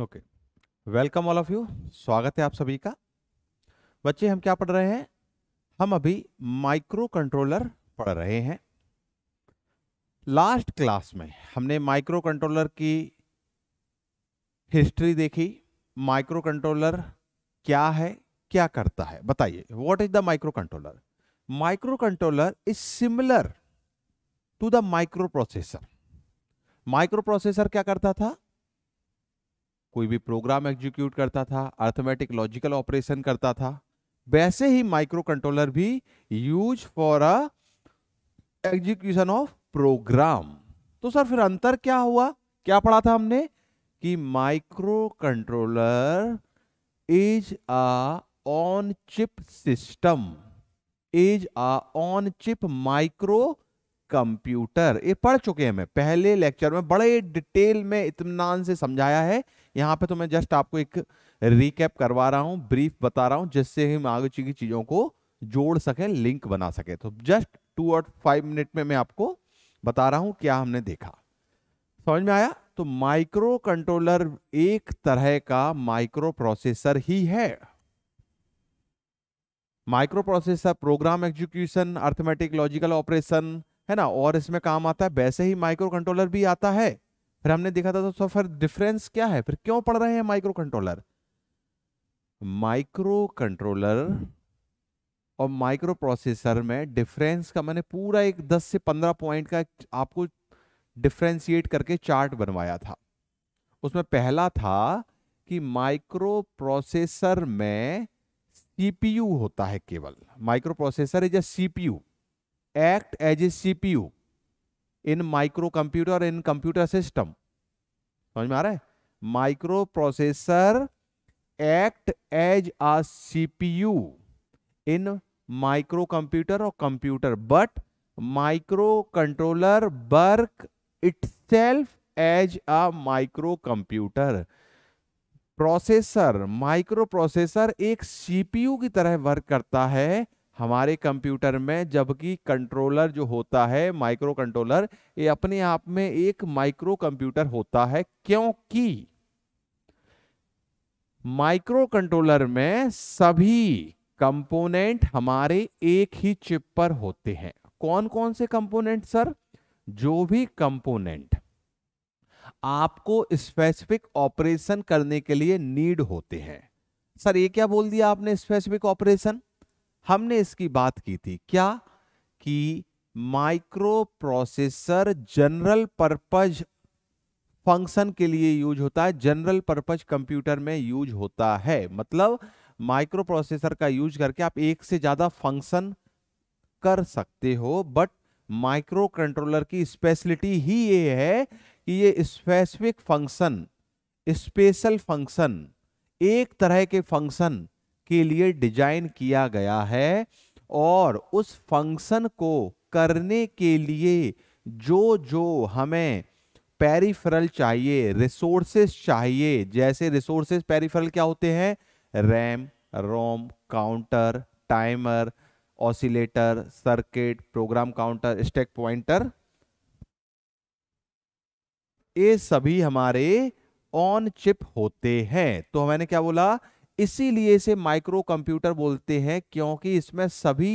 Okay welcome all of you स्वागत है आप सभी का बच्चे हम क्या पढ़ रहे हैं हम अभी माइक्रो कंट्रोलर पढ़ रहे हैं लास्ट क्लास में हमने माइक्रो कंट्रोलर की हिस्ट्री देखी माइक्रो कंट्रोलर क्या है क्या करता है बताइए what is the microcontroller microcontroller is similar to the microprocessor microprocessor क्या करता था कोई भी प्रोग्राम एग्जीक्यूट करता था अर्थमेटिक लॉजिकल ऑपरेशन करता था वैसे ही माइक्रो कंट्रोलर भी use for a execution of program तो सर फिर अंतर क्या हुआ क्या पढ़ा था हमने कि microcontroller is a on chip system is a on chip microcomputer ये पढ़ चुके हैं मैं पहले लेक्चर में बड़े डिटेल में इतमान से समझाया है यहाँ पे तो मैं जस्ट आपको एक रिकैप करवा रहा हूँ ब्रीफ बता रहा हूँ जिससे हम आगे की चीज़ों को जोड़ सके लिंक बना सके तो जस्ट टू और फाइव मिनट में मैं आपको बता रहा हूँ क्या हमने देखा समझ में आया तो माइक्रो कंट्रोलर एक तरह का माइक्रो प्रोसेसर ही है microprocessor program execution arithmetic logical operation है ना और इसमें काम आता है वैसे ही माइक्रो कंट्रोलर भी आता है फिर हमने देखा था तो फिर डिफरेंस क्या है फिर क्यों पढ़ रहे हैं माइक्रो कंट्रोलर माइक्रो कंट्रोलर और माइक्रो प्रोसेसर में डिफरेंस का मैंने पूरा एक 10 से 15 पॉइंट का आपको डिफ्रेंशिएट करके चार्ट बनवाया था उसमें पहला था कि माइक्रो प्रोसेसर में सीपीयू होता है केवल microprocessor is a CPU act as a CPU in microcomputer in computer system समझ में आ रहा है microprocessor act as a CPU in microcomputer और computer but microcontroller work self as a microcomputer processor microprocessor एक CPU की तरह work करता है हमारे कंप्यूटर में जबकि कंट्रोलर जो होता है माइक्रो कंट्रोलर ये अपने आप में एक माइक्रो कंप्यूटर होता है क्योंकि माइक्रो कंट्रोलर में सभी कंपोनेंट हमारे एक ही चिप पर होते हैं कौन कौन से कंपोनेंट सर जो भी कंपोनेंट आपको स्पेसिफिक ऑपरेशन करने के लिए नीड होते हैं सर ये क्या बोल दिया आपने स्पेसिफिक ऑपरेशन हमने इसकी बात की थी क्या कि microprocessor general purpose function के लिए यूज होता है जनरल पर्पज कंप्यूटर में यूज होता है मतलब माइक्रो प्रोसेसर का यूज करके आप एक से ज्यादा फंक्शन कर सकते हो बट माइक्रो कंट्रोलर की स्पेशलिटी ही ये है कि ये स्पेसिफिक फंक्शन स्पेशल फंक्शन एक तरह के फंक्शन के लिए डिजाइन किया गया है और उस फंक्शन को करने के लिए जो जो हमें पेरिफेरल चाहिए रिसोर्सेस चाहिए जैसे रिसोर्सेस पेरिफेरल क्या होते हैं RAM ROM counter timer oscillator circuit program counter stack pointer ये सभी हमारे ऑन चिप होते हैं तो मैंने क्या बोला इसीलिए इसे माइक्रो कंप्यूटर बोलते हैं क्योंकि इसमें सभी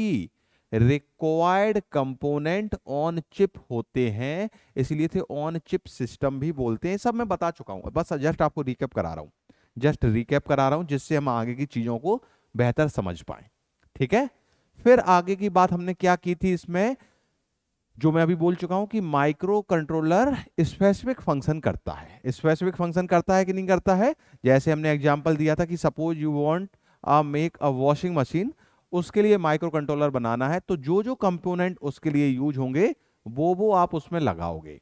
रिक्वायर्ड कंपोनेंट ऑन चिप होते हैं इसलिए थे ऑन चिप सिस्टम भी बोलते हैं सब मैं बता चुका हूं बस जस्ट आपको रिकेप करा रहा हूं जस्ट रिकेप करा रहा हूं जिससे हम आगे की चीजों को बेहतर समझ पाए ठीक है फिर आगे की बात हमने क्या की थी इसमें जो मैं अभी बोल चुका हूं कि माइक्रो कंट्रोलर स्पेसिफिक फंक्शन करता है स्पेसिफिक फंक्शन करता है कि नहीं करता है जैसे हमने एग्जाम्पल दिया था कि suppose you want a make a washing machine उसके लिए माइक्रो कंट्रोलर बनाना है तो जो जो कंपोनेंट उसके लिए यूज होंगे वो वो आप उसमें लगाओगे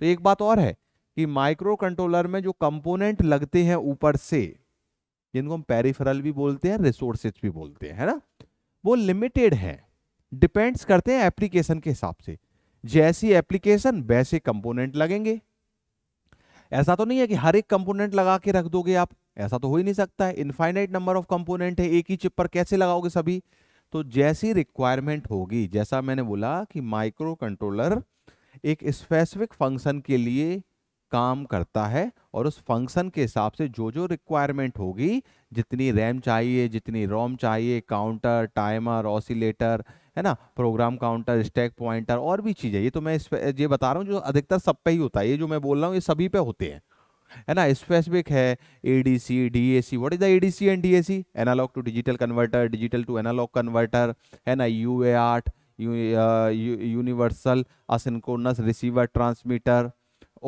तो एक बात और है कि माइक्रो कंट्रोलर में जो कंपोनेंट लगते हैं ऊपर से जिनको हम पेरिफेरल भी बोलते हैं रिसोर्सेज भी बोलते हैं है ना वो लिमिटेड है डिपेंड्स करते हैं एप्लीकेशन के हिसाब से जैसी एप्लीकेशन वैसे कंपोनेंट लगेंगे ऐसा तो नहीं है कि हर एक कंपोनेंट लगा के रख दोगे आप ऐसा तो हो ही नहीं सकता है इनफाइनाइट नंबर ऑफ कंपोनेंट है एक ही चिप पर कैसे लगाओगे सभी तो जैसी रिक्वायरमेंट होगी जैसा मैंने बोला कि माइक्रो कंट्रोलर एक स्पेसिफिक फंक्शन के लिए काम करता है और उस फंक्शन के हिसाब से जो जो रिक्वायरमेंट होगी जितनी रैम चाहिए जितनी रोम चाहिए काउंटर टाइमर ऑसिलेटर है ना प्रोग्राम काउंटर स्टैक पॉइंटर और भी चीज़ें ये तो मैं इस ये बता रहा हूँ जो अधिकतर सब पे ही होता है ये जो मैं बोल रहा हूँ ये सभी पे होते हैं है ना स्पेसिफिक है A D C D A C what is the A D C and D A C analog to digital converter digital to analog converter है ना यू ए आठ universal asynchronous receiver transmitter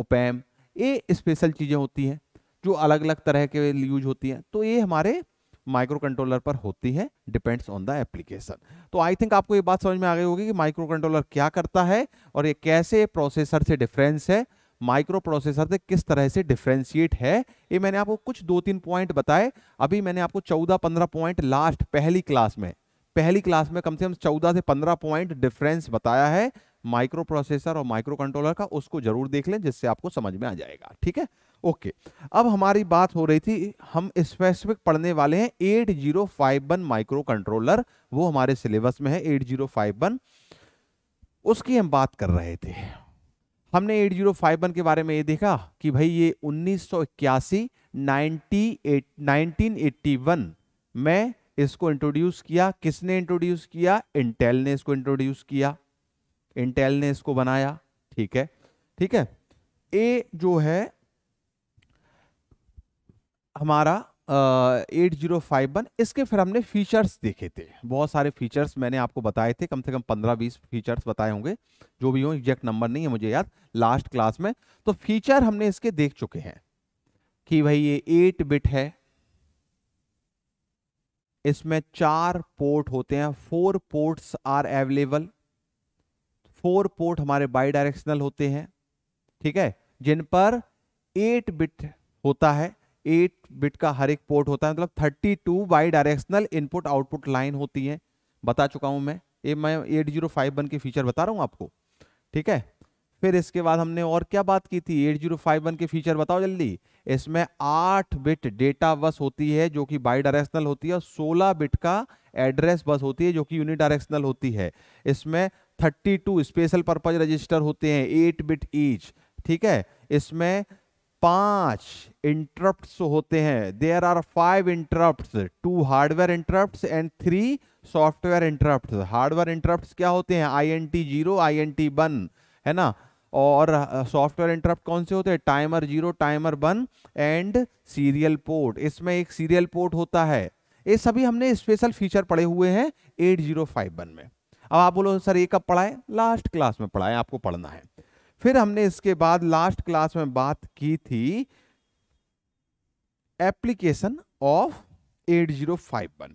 op amp ये special चीज़ें होती हैं जो अलग अलग तरह के यूज होती हैं तो ये हमारे माइक्रो कंट्रोलर पर होती है डिपेंड्स ऑन द एप्लीकेशन तो आई थिंक आपको ये बात समझ में आ गई होगी कि माइक्रो कंट्रोलर क्या करता है और ये कैसे प्रोसेसर से डिफरेंस है माइक्रो प्रोसेसर से किस तरह से डिफ्रेंशिएट है ये मैंने आपको कुछ दो तीन पॉइंट बताए अभी मैंने आपको चौदह पंद्रह पॉइंट लास्ट पहली क्लास में पहली क्लास में कम से कम चौदह से पंद्रह पॉइंट डिफरेंस बताया है माइक्रो प्रोसेसर और माइक्रो कंट्रोलर का उसको जरूर देख लें जिससे आपको समझ में आ जाएगा ठीक है ओके अब हमारी बात हो रही थी हम स्पेसिफिक पढ़ने वाले हैं 8051 माइक्रो कंट्रोलर वो हमारे सिलेबस में है 8051 उसकी हम बात कर रहे थे हमने 8051 के बारे में ये देखा कि भाई ये 1981 98 1981 में इसको इंट्रोड्यूस किया किसने इंट्रोड्यूस किया इंटेल ने इसको इंट्रोड्यूस किया इंटेल ने इसको बनाया ठीक है ठीक है ए जो है हमारा एट जीरो फाइव वन इसके फिर हमने फीचर्स देखे थे बहुत सारे फीचर्स मैंने आपको बताए थे कम से कम पंद्रह बीस फीचर्स बताए होंगे जो भी हो एग्जैक्ट नंबर नहीं है मुझे याद लास्ट क्लास में तो फीचर हमने इसके देख चुके हैं कि भाई ये एट बिट है इसमें चार पोर्ट होते हैं four ports are available four port हमारे बाई डायरेक्शनल होते हैं ठीक है जिन पर एट बिट होता है एट बिट का हर एक पोर्ट होता है मतलब thirty two bidirectional input output line होती है बता चुका हूं मैं ये मैं एट जीरो फाइव वन के फीचर बता रहा हूं आपको ठीक है फिर इसके बाद हमने और क्या बात की थी एट जीरो फाइव वन के फीचर बताओ जल्दी इसमें आठ बिट डेटा बस होती है जो कि बाई डायरेक्शनल होती है और सोलह बिट का एड्रेस बस होती है जो कि यूनिट डायरेक्शनल होती है इसमें thirty two special purpose register होते हैं एट बिट ईच ठीक है इसमें पांच इंटरप्ट होते हैं there are five interrupt two hardware interrupt and three software interrupt hardware interrupt क्या होते हैं I N T zero I N T one है ना और सॉफ्टवेयर इंटरप्ट कौन से होते हैं timer zero timer one and serial port इसमें एक सीरियल पोर्ट होता है ये सभी हमने स्पेशल फीचर पड़े हुए हैं एट जीरो फाइव वन में अब आप बोलो सर ये कब पढ़ाए लास्ट क्लास में पढ़ाए आपको पढ़ना है फिर हमने इसके बाद लास्ट क्लास में बात की थी एप्लीकेशन ऑफ 8051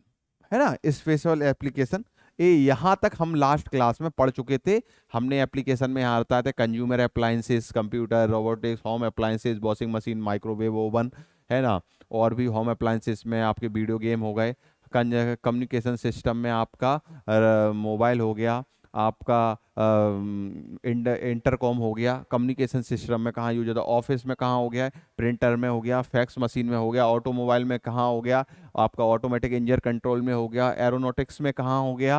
है ना स्पेशल एप्लीकेशन ये यहां तक हम लास्ट क्लास में पढ़ चुके थे हमने एप्लीकेशन में यहां आता था consumer appliances computer robotics home appliances washing machine microwave oven है ना और भी होम अप्लायंसेस में आपके वीडियो गेम हो गए कम्युनिकेशन सिस्टम में आपका मोबाइल हो गया आपका इंटरकॉम हो गया कम्युनिकेशन सिस्टम में कहाँ यूज होता है ऑफिस में कहाँ हो गया प्रिंटर में हो गया फैक्स मशीन में हो गया ऑटोमोबाइल में कहाँ हो गया आपका ऑटोमेटिक इंजन कंट्रोल में हो गया एरोनोटिक्स में कहाँ हो गया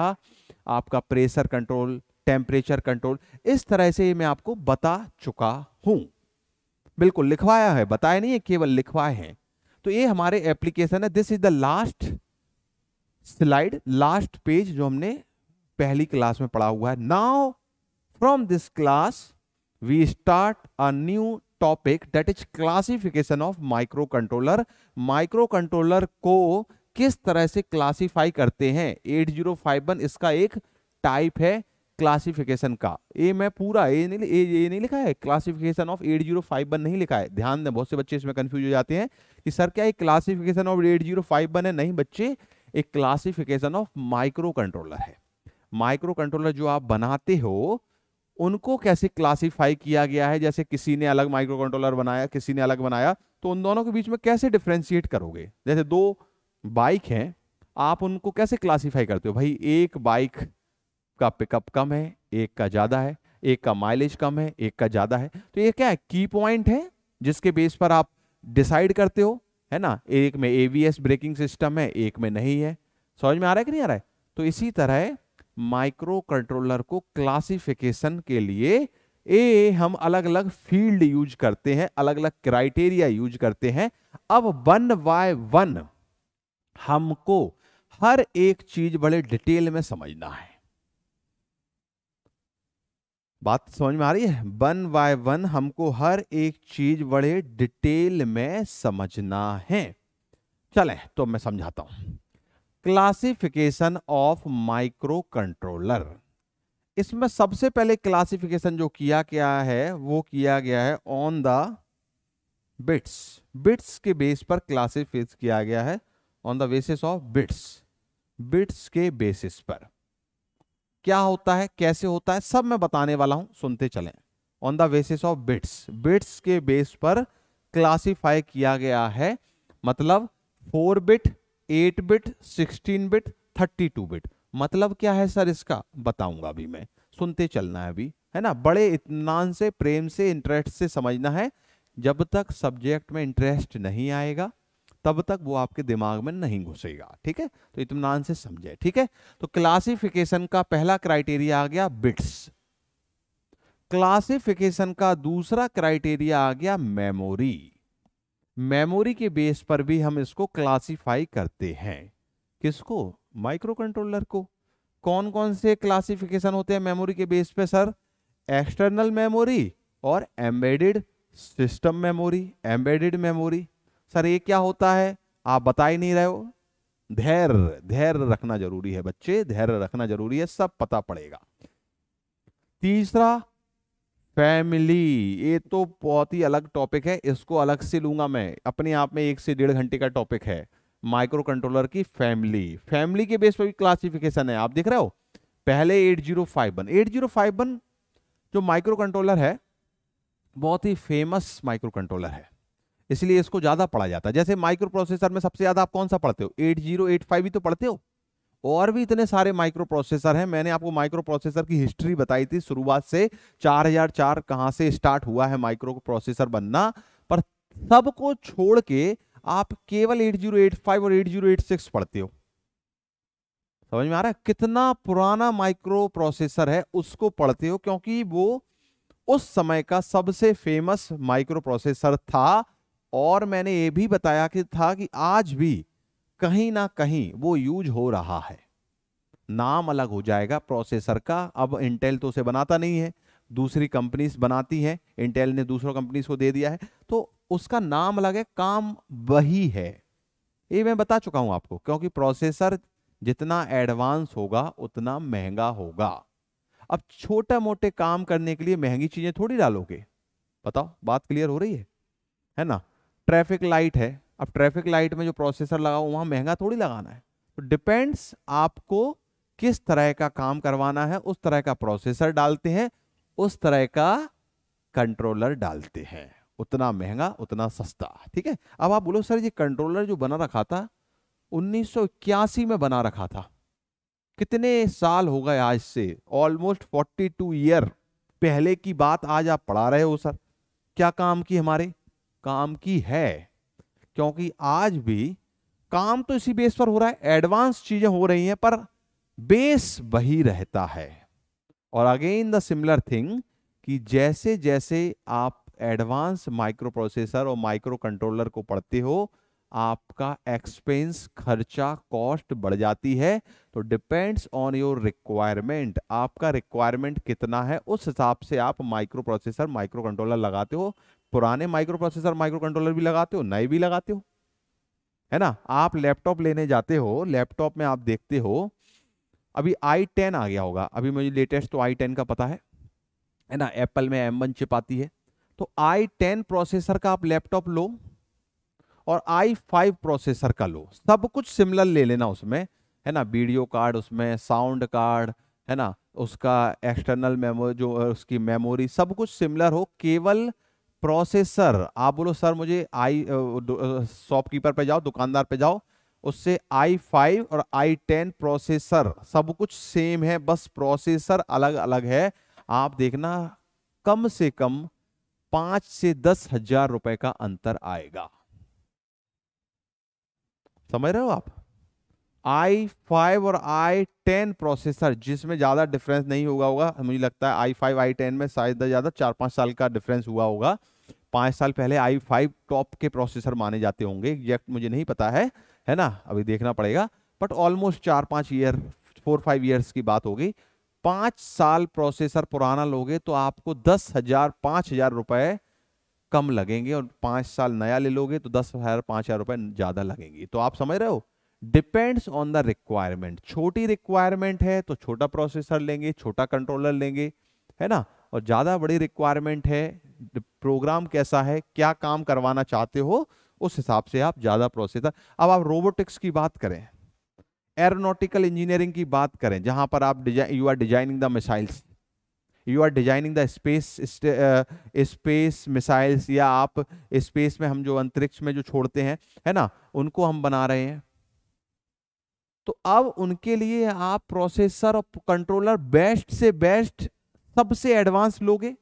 आपका प्रेशर कंट्रोल टेम्परेचर कंट्रोल इस तरह से मैं आपको बता चुका हूँ बिल्कुल लिखवाया है बताया नहीं है केवल लिखवाए हैं तो ये हमारे एप्लीकेशन है this is the last slide last page जो हमने पहली क्लास में पढ़ा हुआ है now from this class we start a new topic that is classification of microcontroller microcontroller को किस तरह से क्लासिफाई करते हैं 8051 इसका एक टाइप है क्लासिफिकेशन का ए मैं पूरा ए नहीं ए, ए नहीं लिखा है क्लासिफिकेशन ऑफ 8051 नहीं लिखा है ध्यान दें बहुत से बच्चे इसमें कंफ्यूज हो जाते हैं कि सर क्या ये क्लासिफिकेशन ऑफ 8051 है नहीं बच्चे एक क्लासिफिकेशन ऑफ माइक्रो कंट्रोलर है माइक्रो कंट्रोलर जो आप बनाते हो उनको कैसे क्लासिफाई किया गया है जैसे किसी ने अलग माइक्रो कंट्रोलर बनाया किसी ने अलग बनाया तो उन दोनों के बीच में कैसे डिफ्रेंशिएट करोगे जैसे दो बाइक हैं आप उनको कैसे क्लासिफाई करते हो भाई एक बाइक का पिकअप कम है एक का ज़्यादा है एक का माइलेज कम है एक का ज़्यादा है तो ये क्या है की पॉइंट है जिसके बेस पर आप डिसाइड करते हो है ना एक में एवीएस ब्रेकिंग सिस्टम है एक में नहीं है समझ में आ रहा है कि नहीं आ रहा है तो इसी तरह माइक्रो कंट्रोलर को क्लासिफिकेशन के लिए ए हम अलग अलग फील्ड यूज करते हैं अलग अलग क्राइटेरिया यूज करते हैं अब वन बाय वन हमको हर एक चीज बड़े डिटेल में समझना है बात तो समझ में आ रही है वन बाय वन हमको हर एक चीज बड़े डिटेल में समझना है चलें तो मैं समझाता हूं क्लासिफिकेशन ऑफ माइक्रो कंट्रोलर इसमें सबसे पहले क्लासिफिकेशन जो किया गया है वो किया गया है ऑन द बिट्स बिट्स के बेस पर क्लासिफिक किया गया है on the basis of bits bits के बेसिस पर क्या होता है कैसे होता है सब मैं बताने वाला हूं सुनते चलें on the basis of bits bits के बेस पर क्लासिफाई किया गया है मतलब four bit eight bit sixteen bit thirty two bit मतलब क्या है सर इसका बताऊंगा अभी मैं सुनते चलना है अभी है ना बड़े इतमान से प्रेम से इंटरेस्ट से समझना है जब तक सब्जेक्ट में इंटरेस्ट नहीं आएगा तब तक वो आपके दिमाग में नहीं घुसेगा ठीक है तो इतमान से समझे ठीक है तो क्लासिफिकेशन का पहला क्राइटेरिया आ गया बिट्स क्लासिफिकेशन का दूसरा क्राइटेरिया आ गया मेमोरी मेमोरी के बेस पर भी हम इसको क्लासिफाई करते हैं किसको माइक्रो कंट्रोलर को कौन कौन से क्लासिफिकेशन होते हैं मेमोरी के बेस पे सर एक्सटर्नल मेमोरी और embedded system memory embedded memory sir ये क्या होता है आप बता ही नहीं रहे हो धैर्य धैर्य रखना जरूरी है बच्चे धैर्य रखना जरूरी है सब पता पड़ेगा तीसरा फैमिली ये तो बहुत ही अलग टॉपिक है इसको अलग से लूंगा मैं अपने आप में एक से डेढ़ घंटे का टॉपिक है माइक्रो कंट्रोलर की फैमिली फैमिली के बेस पर भी क्लासिफिकेशन है आप देख रहे हो पहले 8051 8051 जो माइक्रो कंट्रोलर है बहुत ही फेमस माइक्रो कंट्रोलर है इसलिए इसको ज्यादा पढ़ा जाता है जैसे माइक्रो प्रोसेसर में सबसे ज्यादा आप कौन सा पढ़ते हो एट जीरो एट फाइव ही तो पढ़ते हो और भी इतने सारे माइक्रो प्रोसेसर हैं मैंने आपको माइक्रो प्रोसेसर की हिस्ट्री बताई थी शुरुआत से 4004 कहां से स्टार्ट हुआ है माइक्रो प्रोसेसर बनना पर सबको छोड़ के आप केवल 8085 और 8086 पढ़ते हो समझ में आ रहा है कितना पुराना माइक्रो प्रोसेसर है उसको पढ़ते हो क्योंकि वो उस समय का सबसे फेमस माइक्रो प्रोसेसर था और मैंने ये भी बताया कि था कि आज भी कहीं ना कहीं वो यूज हो रहा है नाम अलग हो जाएगा प्रोसेसर का अब इंटेल तो उसे बनाता नहीं है दूसरी कंपनीज बनाती हैं इंटेल ने दूसरों कंपनीज को दे दिया है तो उसका नाम अलग है काम वही है ये मैं बता चुका हूं आपको क्योंकि प्रोसेसर जितना एडवांस होगा उतना महंगा होगा अब छोटे मोटे काम करने के लिए महंगी चीजें थोड़ी डालोगे बताओ बात क्लियर हो रही है है ना ट्रैफिक लाइट है अब ट्रैफिक लाइट में जो प्रोसेसर लगा हुआ वहाँ महंगा थोड़ी लगाना है तो डिपेंड्स आपको किस तरह का काम करवाना है उस तरह का प्रोसेसर डालते हैं उस तरह का कंट्रोलर डालते हैं उतना महंगा उतना सस्ता ठीक है अब आप बोलो सर ये कंट्रोलर जो बना रखा था उन्नीस में बना रखा था कितने साल हो गए आज से ऑलमोस्ट 42 ईयर पहले की बात आज आप पढ़ा रहे हो सर क्या काम की हमारे काम की है क्योंकि आज भी काम तो इसी बेस पर हो रहा है एडवांस चीजें हो रही हैं पर बेस वही रहता है और अगेन द सिमिलर थिंग कि जैसे जैसे आप एडवांस माइक्रो प्रोसेसर और माइक्रो कंट्रोलर को पढ़ते हो आपका एक्सपेंस खर्चा कॉस्ट बढ़ जाती है तो डिपेंड्स ऑन योर रिक्वायरमेंट आपका रिक्वायरमेंट कितना है उस हिसाब से आप माइक्रो प्रोसेसर माइक्रो कंट्रोलर लगाते हो पुराने माइक्रो प्रोसेसर माइक्रो कंट्रोलर भी लगाते हो नए भी लगाते हो है ना आप लैपटॉप लेने जाते हो लैपटॉप में आप देखते हो अभी आई टेन आ गया होगा अभी मुझे लेटेस्ट तो आई टेन का पता है है ना एप्पल में एम वन चिप आती है तो आई टेन प्रोसेसर का आप लैपटॉप लो और आई फाइव प्रोसेसर का लो सब कुछ सिमिलर ले लेना उसमें है ना वीडियो कार्ड उसमें साउंड कार्ड है ना उसका एक्सटर्नल मेमोरी जो उसकी मेमोरी सब कुछ सिमिलर हो केवल प्रोसेसर आप बोलो सर मुझे आई शॉपकीपर पे जाओ दुकानदार पे जाओ उससे आई फाइव और आई टेन प्रोसेसर सब कुछ सेम है बस प्रोसेसर अलग अलग है आप देखना कम से कम पांच से दस हजार रुपए का अंतर आएगा समझ रहे हो आप i5 और i10 प्रोसेसर जिसमें ज़्यादा डिफरेंस नहीं हुआ होगा मुझे लगता है i5 i10 में शायद ज़्यादा चार पांच साल का डिफरेंस हुआ होगा पाँच साल पहले आई फाइव टॉप के प्रोसेसर माने जाते होंगे एग्जैक्ट मुझे नहीं पता है है ना अभी देखना पड़ेगा बट ऑलमोस्ट चार पाँच ईयर फोर फाइव ईयर्स की बात होगी पाँच साल प्रोसेसर पुराना लोगे तो आपको दस हज़ार पाँच हज़ार रुपये कम लगेंगे और पाँच साल नया ले लोगे तो दस हज़ार पाँच हज़ार रुपये ज़्यादा लगेंगी तो आप समझ रहे हो डिपेंड्स ऑन द रिक्वायरमेंट छोटी रिक्वायरमेंट है तो छोटा प्रोसेसर लेंगे छोटा कंट्रोलर लेंगे है ना और ज़्यादा बड़ी रिक्वायरमेंट है प्रोग्राम कैसा है क्या काम करवाना चाहते हो उस हिसाब से आप ज़्यादा प्रोसेसर अब आप रोबोटिक्स की बात करें एरोनोटिकल इंजीनियरिंग की बात करें जहां पर आप design you are designing the missiles you are designing the space space missiles या आप स्पेस में हम जो अंतरिक्ष में जो छोड़ते हैं है ना उनको हम बना रहे हैं तो अब उनके लिए आप प्रोसेसर और कंट्रोलर बेस्ट से बेस्ट सबसे एडवांस लोगे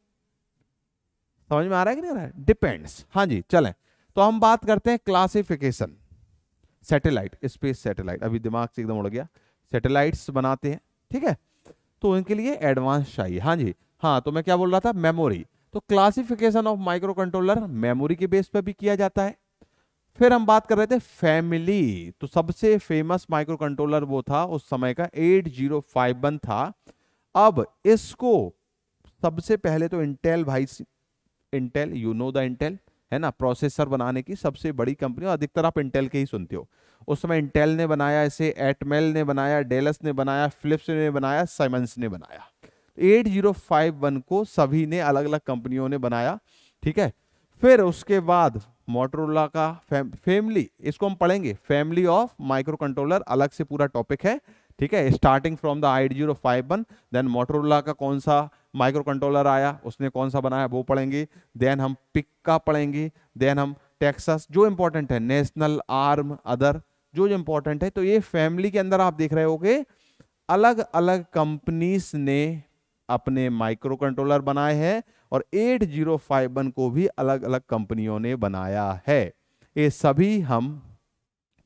समझ में आ रहा है कि नहीं रहा है डिपेंड्स हाँ जी चलें तो हम बात करते हैं क्लासिफिकेशन सैटेलाइट स्पेस सैटेलाइट अभी दिमाग से एकदम उड़ गया सैटेलाइट्स बनाते हैं ठीक है तो उनके लिए एडवांस चाहिए हाँ जी हाँ तो मैं क्या बोल रहा था मेमोरी तो classification of microcontroller memory के बेस पर भी किया जाता है फिर हम बात कर रहे थे फैमिली तो सबसे फेमस माइक्रो कंट्रोलर वो था उस समय का एट जीरो फाइव वन था अब इसको सबसे पहले तो इंटेल भाई Intel you know the Intel है ना प्रोसेसर बनाने की सबसे बड़ी कंपनी और अधिकतर आप इंटेल के ही सुनते हो उस समय इंटेल ने बनाया इसे एटमेल ने बनाया डेलस ने बनाया फिलिप्स ने बनाया साइमंस ने बनाया 8051 को सभी ने अलग अलग कंपनियों ने बनाया ठीक है फिर उसके बाद मोटरोला का फैम, फैमिली इसको हम पढ़ेंगे फैमिली ऑफ माइक्रो कंट्रोलर अलग से पूरा टॉपिक है ठीक है starting from the eight zero five one then Motorola का कौन सा माइक्रो कंट्रोलर आया उसने कौन सा बनाया वो पढ़ेंगे देन हम पिक्का पढ़ेंगे देन हम टेक्सास जो इंपॉर्टेंट है नेशनल आर्म अदर जो जो इंपॉर्टेंट है तो ये फैमिली के अंदर आप देख रहे हो अलग अलग कंपनीज ने अपने माइक्रो कंट्रोलर बनाए हैं और 8051 को भी अलग अलग कंपनियों ने बनाया है ये सभी हम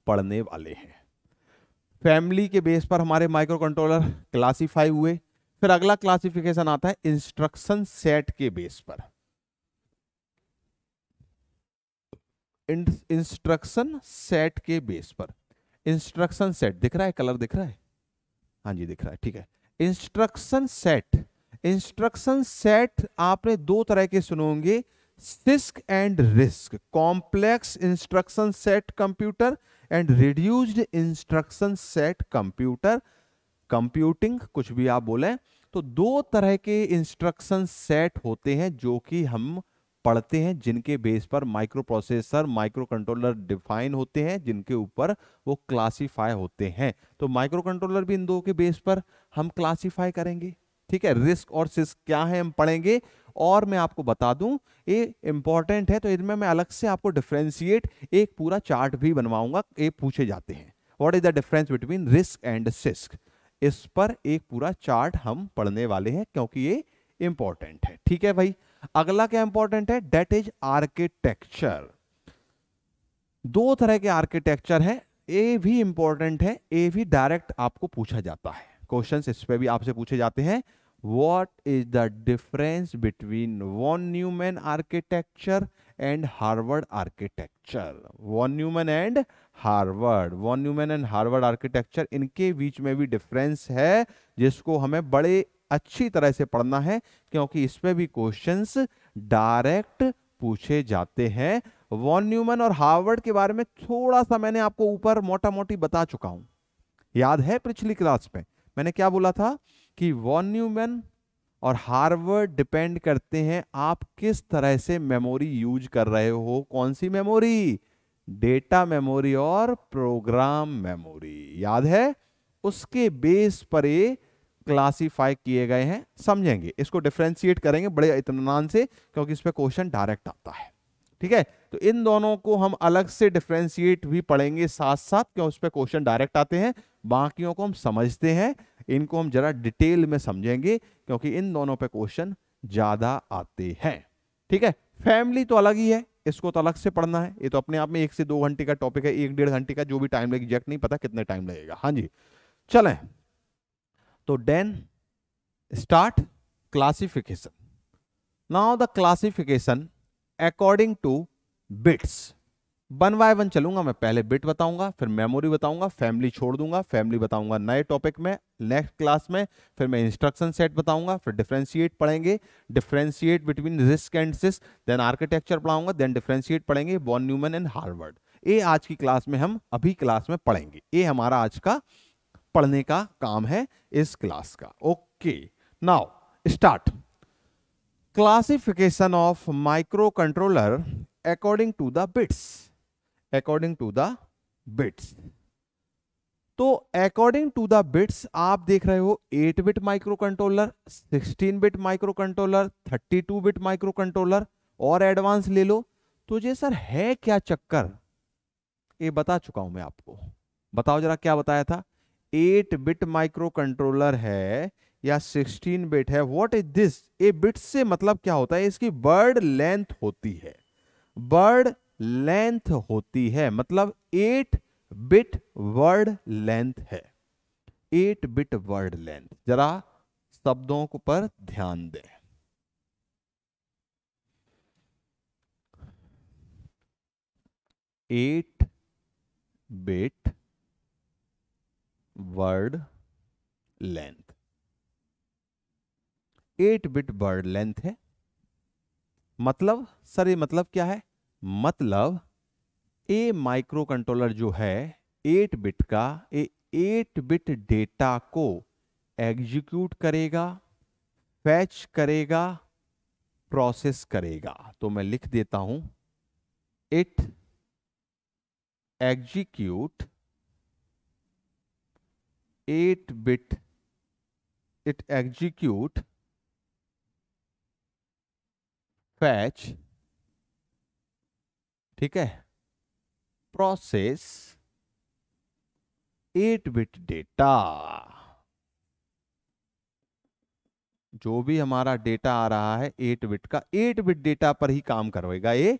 पढ़ने वाले हैं फैमिली के बेस पर हमारे माइक्रो कंट्रोलर क्लासीफाई हुए फिर अगला क्लासिफिकेशन आता है इंस्ट्रक्शन सेट के बेस पर इंस्ट्रक्शन सेट के बेस पर इंस्ट्रक्शन सेट दिख रहा है कलर दिख रहा है हाँ जी दिख रहा है ठीक है इंस्ट्रक्शन सेट इंस्ट्रक्शन सेट आपने दो तरह के सुनोगे CISC and RISC complex instruction set computer and reduced instruction set computer computing कुछ भी आप बोले तो दो तरह के इंस्ट्रक्शन सेट होते हैं जो कि हम पढ़ते हैं जिनके बेस पर microprocessor microcontroller define होते हैं जिनके ऊपर वो क्लासीफाई होते हैं तो माइक्रो कंट्रोलर भी इन दो के बेस पर हम क्लासीफाई करेंगे ठीक है रिस्क और सिस्क क्या है हम पढ़ेंगे और मैं आपको बता दूं ये इंपॉर्टेंट है तो इनमें मैं अलग से आपको डिफ्रेंशिएट एक पूरा चार्ट भी बनवाऊंगा ये पूछे जाते हैं what is the difference between RISC and CISC इस पर एक पूरा चार्ट हम पढ़ने वाले हैं क्योंकि ये इंपॉर्टेंट है ठीक है भाई अगला क्या इंपॉर्टेंट है डेट इज आर्किटेक्चर दो तरह के आर्किटेक्चर है ए भी इंपॉर्टेंट है ए भी डायरेक्ट आपको पूछा जाता है क्वेश्चन इस पर भी आपसे पूछे जाते हैं what is the difference between von Neumann architecture and Harvard architecture von Neumann and Harvard von Neumann and Harvard architecture इनके बीच में भी डिफरेंस है जिसको हमें बड़े अच्छी तरह से पढ़ना है क्योंकि इसमें भी क्वेश्चंस डायरेक्ट पूछे जाते हैं वॉन न्यूमन और हार्वर्ड के बारे में थोड़ा सा मैंने आपको ऊपर मोटा मोटी बता चुका हूं याद है पिछली क्लास में मैंने क्या बोला था कि वॉन न्यूमन और हार्वर्ड डिपेंड करते हैं आप किस तरह से मेमोरी यूज कर रहे हो कौन सी मेमोरी डेटा मेमोरी और प्रोग्राम मेमोरी याद है उसके बेस पर ये क्लासीफाई किए गए हैं समझेंगे इसको डिफ्रेंशिएट करेंगे बड़े इतमान से क्योंकि इस पर क्वेश्चन डायरेक्ट आता है ठीक है तो इन दोनों को हम अलग से डिफ्रेंशिएट भी पढ़ेंगे साथ साथ क्यों उस पर क्वेश्चन डायरेक्ट आते हैं बाकियों को हम समझते हैं इनको हम जरा डिटेल में समझेंगे क्योंकि इन दोनों पे क्वेश्चन ज्यादा आते हैं ठीक है फैमिली तो अलग ही है इसको तो अलग से पढ़ना है ये तो अपने आप में एक से दो घंटे का टॉपिक है एक डेढ़ घंटे का जो भी टाइम लगेगा एग्जैक्ट नहीं पता कितने टाइम लगेगा हाँ जी चले तो then start classification now the classification according to bits one by one चलूंगा मैं पहले बिट बताऊंगा फिर मेमोरी बताऊंगा फैमिली छोड़ दूंगा फैमिली बताऊंगा नए टॉपिक में नेक्स्ट क्लास में फिर मैं इंस्ट्रक्शन सेट बताऊंगा फिर डिफ्रेंशिएट पढ़ेंगे differentiate between RISC and CISC then architecture पढ़ाऊंगा देन डिफ्रेंशिएट पढ़ेंगे बॉन न्यूमन एंड हार्वर्ड ये आज की क्लास में हम अभी क्लास में पढ़ेंगे ये हमारा आज का पढ़ने का काम है इस क्लास का okay now start classification of microcontroller according to the bits according to the bits तो अकॉर्डिंग टू द बिट्स आप देख रहे हो 8 bit microcontroller 16 bit microcontroller 32 bit microcontroller और एडवांस ले लो तो ये सर है क्या चक्कर ये बता चुका हूं मैं आपको बताओ जरा क्या बताया था 8 बिट माइक्रो कंट्रोलर है या 16 बिट है what is this a bit से मतलब क्या होता है इसकी बर्ड लेंथ होती है बर्ड लेंथ होती है मतलब एट बिट वर्ड लेंथ है एट बिट वर्ड लेंथ जरा शब्दों पर ध्यान दें eight bit word length eight bit word length है मतलब सर ये मतलब क्या है मतलब ए माइक्रो कंट्रोलर जो है एट बिट का ए एट बिट डेटा को एग्जीक्यूट करेगा फैच करेगा प्रोसेस करेगा तो मैं लिख देता हूं it execute eight bit it execute fetch ठीक है प्रोसेस एट बिट डेटा जो भी हमारा डेटा आ रहा है एट बिट का एट बिट डेटा पर ही काम करवाएगा ये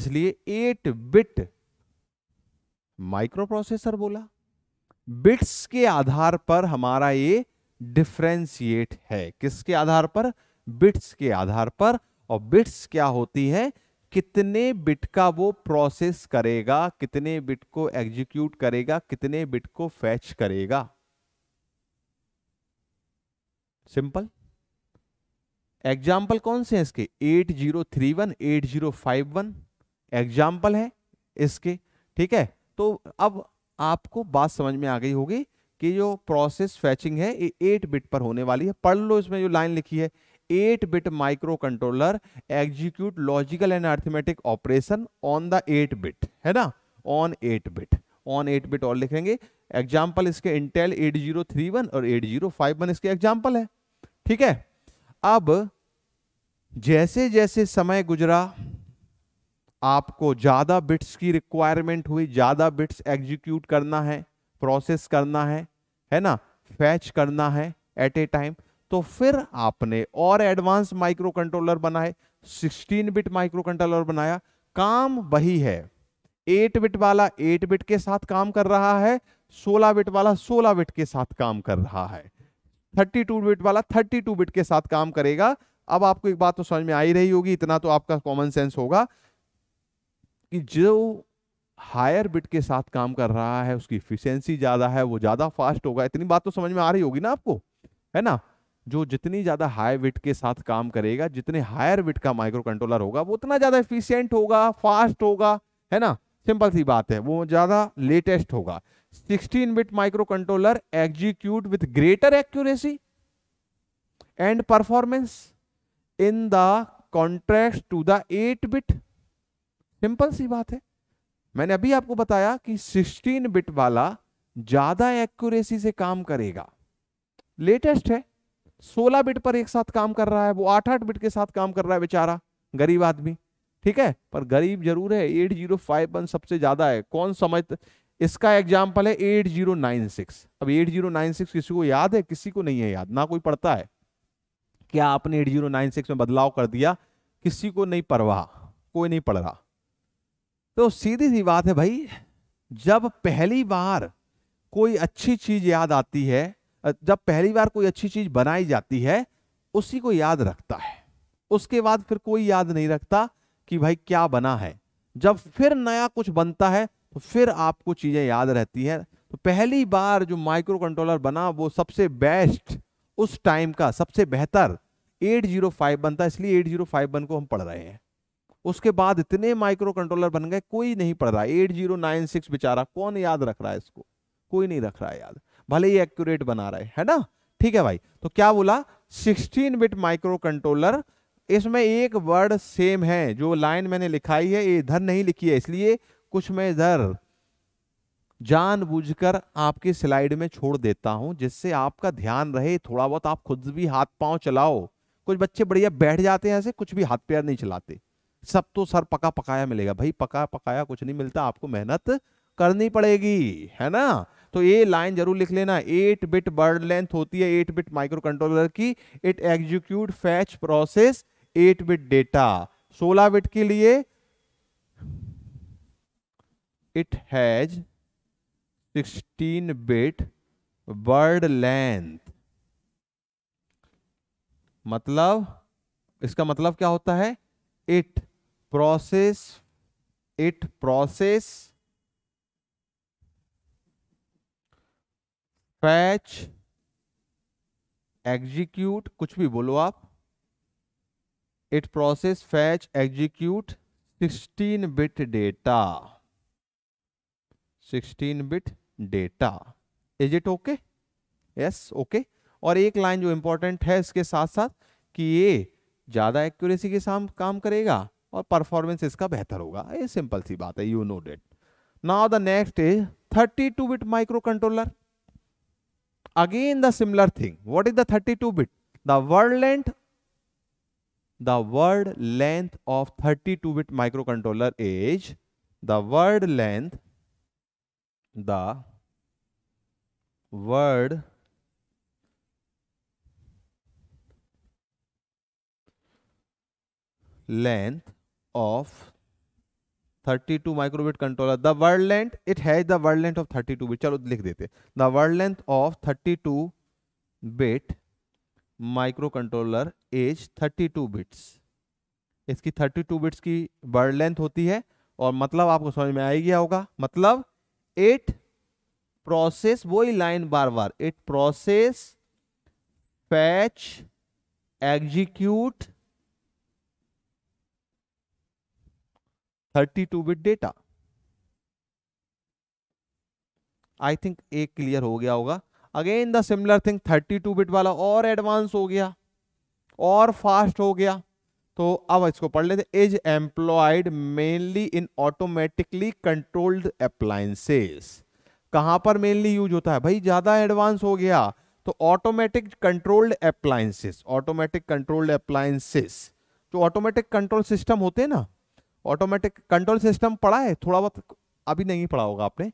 इसलिए एट बिट माइक्रो प्रोसेसर बोला बिट्स के आधार पर हमारा ये डिफ्रेंशिएट है किसके आधार पर बिट्स के आधार पर और बिट्स क्या होती है कितने बिट का वो प्रोसेस करेगा कितने बिट को एग्जीक्यूट करेगा कितने बिट को फैच करेगा सिंपल एग्जाम्पल कौन से हैं इसके eight zero three one eight zero five one example है इसके ठीक है तो अब आपको बात समझ में आ गई होगी कि जो प्रोसेस फैचिंग है ये एट बिट पर होने वाली है पढ़ लो इसमें जो लाइन लिखी है 8 bit microcontroller execute logical and arithmetic operation on the 8 bit है ना ऑन 8 बिट ऑन 8 बिट और लिखेंगे एग्जाम्पल इसके इंटेल 8031 और 8051 इसके एग्जाम्पल है ठीक है अब जैसे जैसे समय गुजरा आपको ज्यादा बिट्स की रिक्वायरमेंट हुई ज्यादा बिट्स एग्जीक्यूट करना है प्रोसेस करना है है ना फैच करना है एट ए टाइम तो फिर आपने और एडवांस माइक्रो कंट्रोलर बनाए 16 बिट माइक्रो कंट्रोलर बनाया काम वही है 8 बिट वाला 8 बिट के साथ काम कर रहा है 16 बिट वाला 16 बिट के साथ काम कर रहा है 32 बिट वाला 32 बिट के साथ काम करेगा अब आपको एक बात तो समझ में आई रही होगी इतना तो आपका कॉमन सेंस होगा कि जो हायर बिट के साथ काम कर रहा है उसकी इफिशियंसी ज्यादा है वो ज्यादा फास्ट होगा इतनी बात तो समझ में आ रही होगी ना आपको है ना जो जितनी ज़्यादा हाई विट के साथ काम करेगा जितने हायर विट का माइक्रो कंट्रोलर होगा वो उतना ज़्यादा एफिशिएंट होगा फास्ट होगा है ना सिंपल सी बात है वो ज़्यादा लेटेस्ट होगा 16 bit microcontroller execute with greater accuracy and performance in the contract to the 8 bit simple सी बात है मैंने अभी आपको बताया कि 16 बिट वाला ज़्यादा एक्यूरेसी से काम करेगा लेटेस्ट है सोलह बिट पर एक साथ काम कर रहा है वो आठ आठ बिट के साथ काम कर रहा है बेचारा गरीब आदमी ठीक है पर गरीब जरूर है एट जीरो फाइव वन सबसे ज्यादा है कौन समझ इसका एग्जाम्पल है एट जीरो नाइन सिक्स अब एट जीरो नाइन सिक्स किसी को याद है किसी को नहीं है याद ना कोई पढ़ता है क्या आपने एट जीरो नाइन सिक्स में बदलाव कर दिया किसी को नहीं परवाह कोई नहीं पढ़ रहा तो सीधी सी बात है भाई जब पहली बार कोई अच्छी चीज याद आती है जब पहली बार कोई अच्छी चीज बनाई जाती है उसी को याद रखता है उसके बाद फिर कोई याद नहीं रखता कि भाई क्या बना है जब फिर नया कुछ बनता है तो फिर आपको चीजें याद रहती है तो पहली बार जो माइक्रो कंट्रोलर बना वो सबसे बेस्ट उस टाइम का सबसे बेहतर 805 बनता है इसलिए 8051 को हम पढ़ रहे हैं उसके बाद इतने माइक्रो कंट्रोलर बन गए कोई नहीं पढ़ रहा 8096 बेचारा कौन याद रख रहा है इसको कोई नहीं रख रहा है याद भले ही एक्यूरेट बना रहे है ना ठीक है भाई तो क्या बोला 16 बिट माइक्रो कंट्रोलर इसमें एक वर्ड सेम है जो लाइन मैंने लिखाई है इधर नहीं लिखी है इसलिए कुछ मैं इधर जानबूझकर आपके स्लाइड में छोड़ देता हूं जिससे आपका ध्यान रहे थोड़ा बहुत आप खुद भी हाथ पांव चलाओ कुछ बच्चे बढ़िया बैठ जाते हैं ऐसे कुछ भी हाथ पैर नहीं चलाते सब तो सर पका पकाया मिलेगा भाई पका पकाया कुछ नहीं मिलता आपको मेहनत करनी पड़ेगी है ना तो ये लाइन जरूर लिख लेना एट बिट बर्ड लेंथ होती है एट बिट माइक्रो कंट्रोलर की it execute fetch process eight bit data सोलह बिट के लिए it has sixteen bit word length मतलब इसका मतलब क्या होता है it process it process fetch execute कुछ भी बोलो आप it process fetch execute 16 bit data 16 bit data is it okay yes okay और एक लाइन जो इंपॉर्टेंट है इसके साथ साथ कि ये ज़्यादा एक्यूरेसी के साथ काम करेगा और परफॉर्मेंस इसका बेहतर होगा ये सिंपल सी बात है you know that now the next is 32 bit microcontroller Again the similar thing. What is the 32 bit? The word length, the word length of 32 bit microcontroller is the word length, the word length of thirty two micro bit controller the word length it has the length of thirty two bit चलो लिख देते the world length of thirty two bit microcontroller as thirty two bits इसकी thirty two bits की word length होती है और मतलब आपको समझ में आ गया होगा मतलब इट प्रोसेस वही लाइन बार बार it process fetch execute 32-bit data I think एक क्लियर हो गया होगा अगेन द सिमिलर थिंग 32-बिट वाला और एडवांस हो गया और फास्ट हो गया तो अब इसको पढ़ लेते is employed mainly in automatically controlled appliances कहां पर मेनली यूज होता है भाई ज्यादा एडवांस हो गया तो automatic controlled appliances automatic controlled appliances जो ऑटोमेटिक कंट्रोल सिस्टम होते हैं ना ऑटोमेटिक कंट्रोल सिस्टम पढ़ा है थोड़ा बहुत अभी नहीं पढ़ा होगा आपने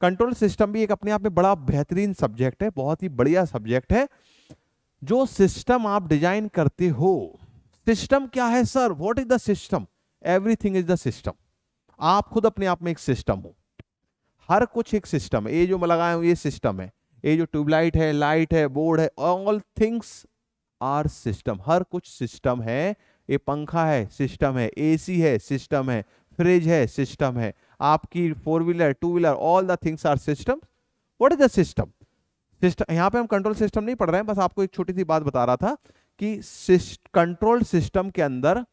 कंट्रोल सिस्टम भी एक अपने आप में बड़ा बेहतरीन सब्जेक्ट है बहुत ही बढ़िया सब्जेक्ट है जो सिस्टम आप डिजाइन करते हो सिस्टम क्या है sir what is the system everything is the system आप खुद अपने आप में एक सिस्टम हो हर कुछ एक सिस्टम ये जो मैं लगाया हूं ये सिस्टम है ये जो ट्यूबलाइट है लाइट है बोर्ड है ऑल थिंग्स आर सिस्टम हर कुछ सिस्टम है ये पंखा है सिस्टम है एसी है सिस्टम है फ्रिज है सिस्टम है आपकी four wheeler two wheeler all the things are system what is the system system यहाँ पे हम कंट्रोल सिस्टम नहीं पढ़ रहे हैं बस आपको एक छोटी सी बात बता रहा था कि कंट्रोल सिस्टम के अंदर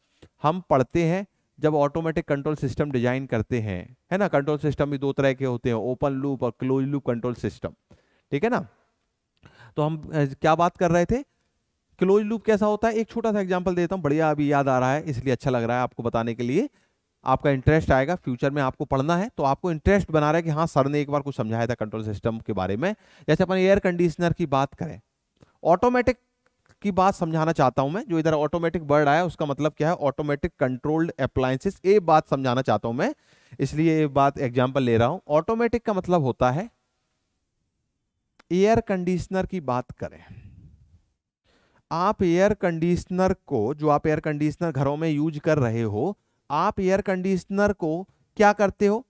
हम पढ़ते हैं जब ऑटोमेटिक कंट्रोल सिस्टम डिजाइन करते हैं है ना कंट्रोल सिस्टम भी दो तरह के होते हैं ओपन लूप और क्लोज लूप कंट्रोल सिस्टम ठीक है ना तो हम क्या बात कर रहे थे क्लोज लूप कैसा होता है एक छोटा सा एग्जाम्पल देता हूँ बढ़िया अभी याद आ रहा है इसलिए अच्छा लग रहा है आपको बताने के लिए आपका इंटरेस्ट आएगा फ्यूचर में आपको पढ़ना है तो आपको इंटरेस्ट बना रहा है कि हाँ सर ने एक बार कुछ समझाया था कंट्रोल सिस्टम के बारे में जैसे अपन एयर कंडीशनर की बात करें ऑटोमेटिक की बात समझाना चाहता हूं मैं जो इधर ऑटोमेटिक वर्ड आया उसका मतलब क्या है ऑटोमेटिक कंट्रोल्ड अप्लायसेस ये बात समझाना चाहता हूं मैं इसलिए ये बात एग्जाम्पल ले रहा हूं ऑटोमेटिक का मतलब होता है एयर कंडीशनर की बात करें आप एयर कंडीशनर को जो आप एयर कंडीशनर घरों में यूज कर रहे हो आप एयर कंडीशनर को क्या करते हो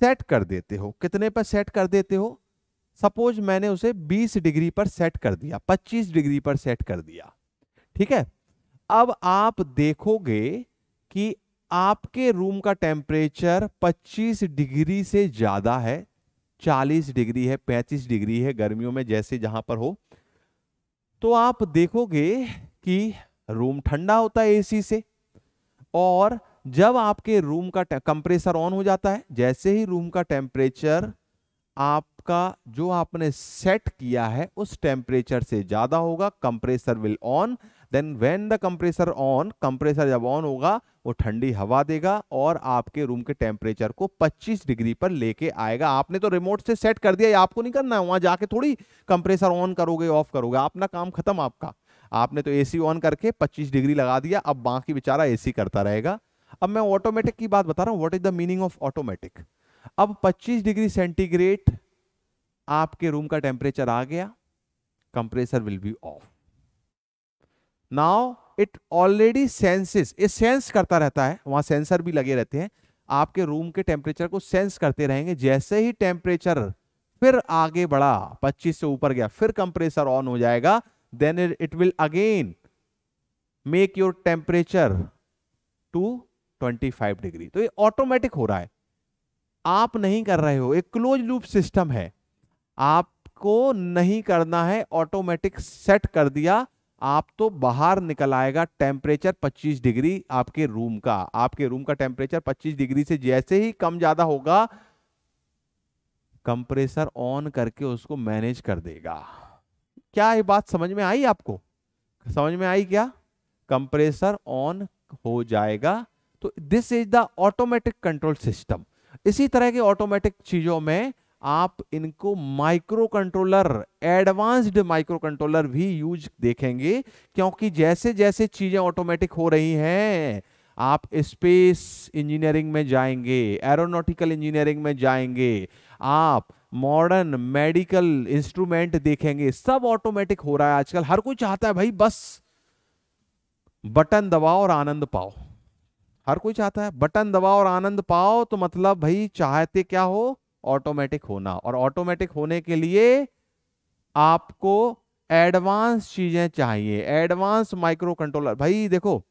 सेट कर देते हो कितने पर सेट कर देते हो सपोज मैंने उसे 20 डिग्री पर सेट कर दिया 25 डिग्री पर सेट कर दिया ठीक है अब आप देखोगे कि आपके रूम का टेम्परेचर 25 डिग्री से ज़्यादा है 40 डिग्री है 35 डिग्री है गर्मियों में जैसे जहां पर हो तो आप देखोगे कि रूम ठंडा होता है एसी से और जब आपके रूम का कंप्रेसर ऑन हो जाता है जैसे ही रूम का टेम्परेचर आपका जो आपने सेट किया है उस टेम्परेचर से ज़्यादा होगा compressor will on then when the compressor on compressor जब ऑन होगा वो ठंडी हवा देगा और आपके रूम के टेम्परेचर को 25 डिग्री पर लेके आएगा आपने तो रिमोट से सेट कर दिया आपको नहीं करना है वहां जाके थोड़ी कंप्रेसर ऑन करोगे ऑफ करोगे अपना काम खत्म आपका आपने तो एसी ऑन करके 25 डिग्री लगा दिया अब बाकी बेचारा एसी करता रहेगा अब मैं ऑटोमेटिक की बात बता रहा हूं what is the meaning of automatic अब 25 डिग्री सेंटीग्रेड आपके रूम का टेम्परेचर आ गया compressor will be off now it already senses ये सेंस करता रहता है वहां सेंसर भी लगे रहते हैं आपके रूम के टेम्परेचर को सेंस करते रहेंगे जैसे ही टेम्परेचर फिर आगे बढ़ा 25 से ऊपर गया फिर कंप्रेसर ऑन हो जाएगा then it will again make your temperature to 25 degree तो ये ऑटोमेटिक हो रहा है आप नहीं कर रहे हो एक क्लोज लूप सिस्टम है आपको नहीं करना है ऑटोमेटिक सेट कर दिया आप तो बाहर निकल आएगा टेम्परेचर 25 डिग्री आपके रूम का आपके रूम का टेम्परेचर 25 डिग्री से जैसे ही कम ज्यादा होगा कंप्रेसर ऑन करके उसको मैनेज कर देगा क्या ये बात समझ में आई आपको समझ में आई क्या कंप्रेसर ऑन हो जाएगा तो this is the automatic control system इसी तरह के ऑटोमेटिक चीजों में आप इनको microcontroller advanced microcontroller भी यूज देखेंगे क्योंकि जैसे जैसे चीजें ऑटोमेटिक हो रही हैं आप स्पेस इंजीनियरिंग में जाएंगे एरोनॉटिकल इंजीनियरिंग में जाएंगे आप मॉडर्न मेडिकल इंस्ट्रूमेंट देखेंगे सब ऑटोमेटिक हो रहा है आजकल हर कोई चाहता है भाई बस बटन दबाओ और आनंद पाओ हर कोई चाहता है बटन दबाओ और आनंद पाओ तो मतलब भाई चाहते क्या हो ऑटोमेटिक होना और ऑटोमेटिक होने के लिए आपको एडवांस चीजें चाहिए एडवांस माइक्रो कंट्रोलर भाई देखो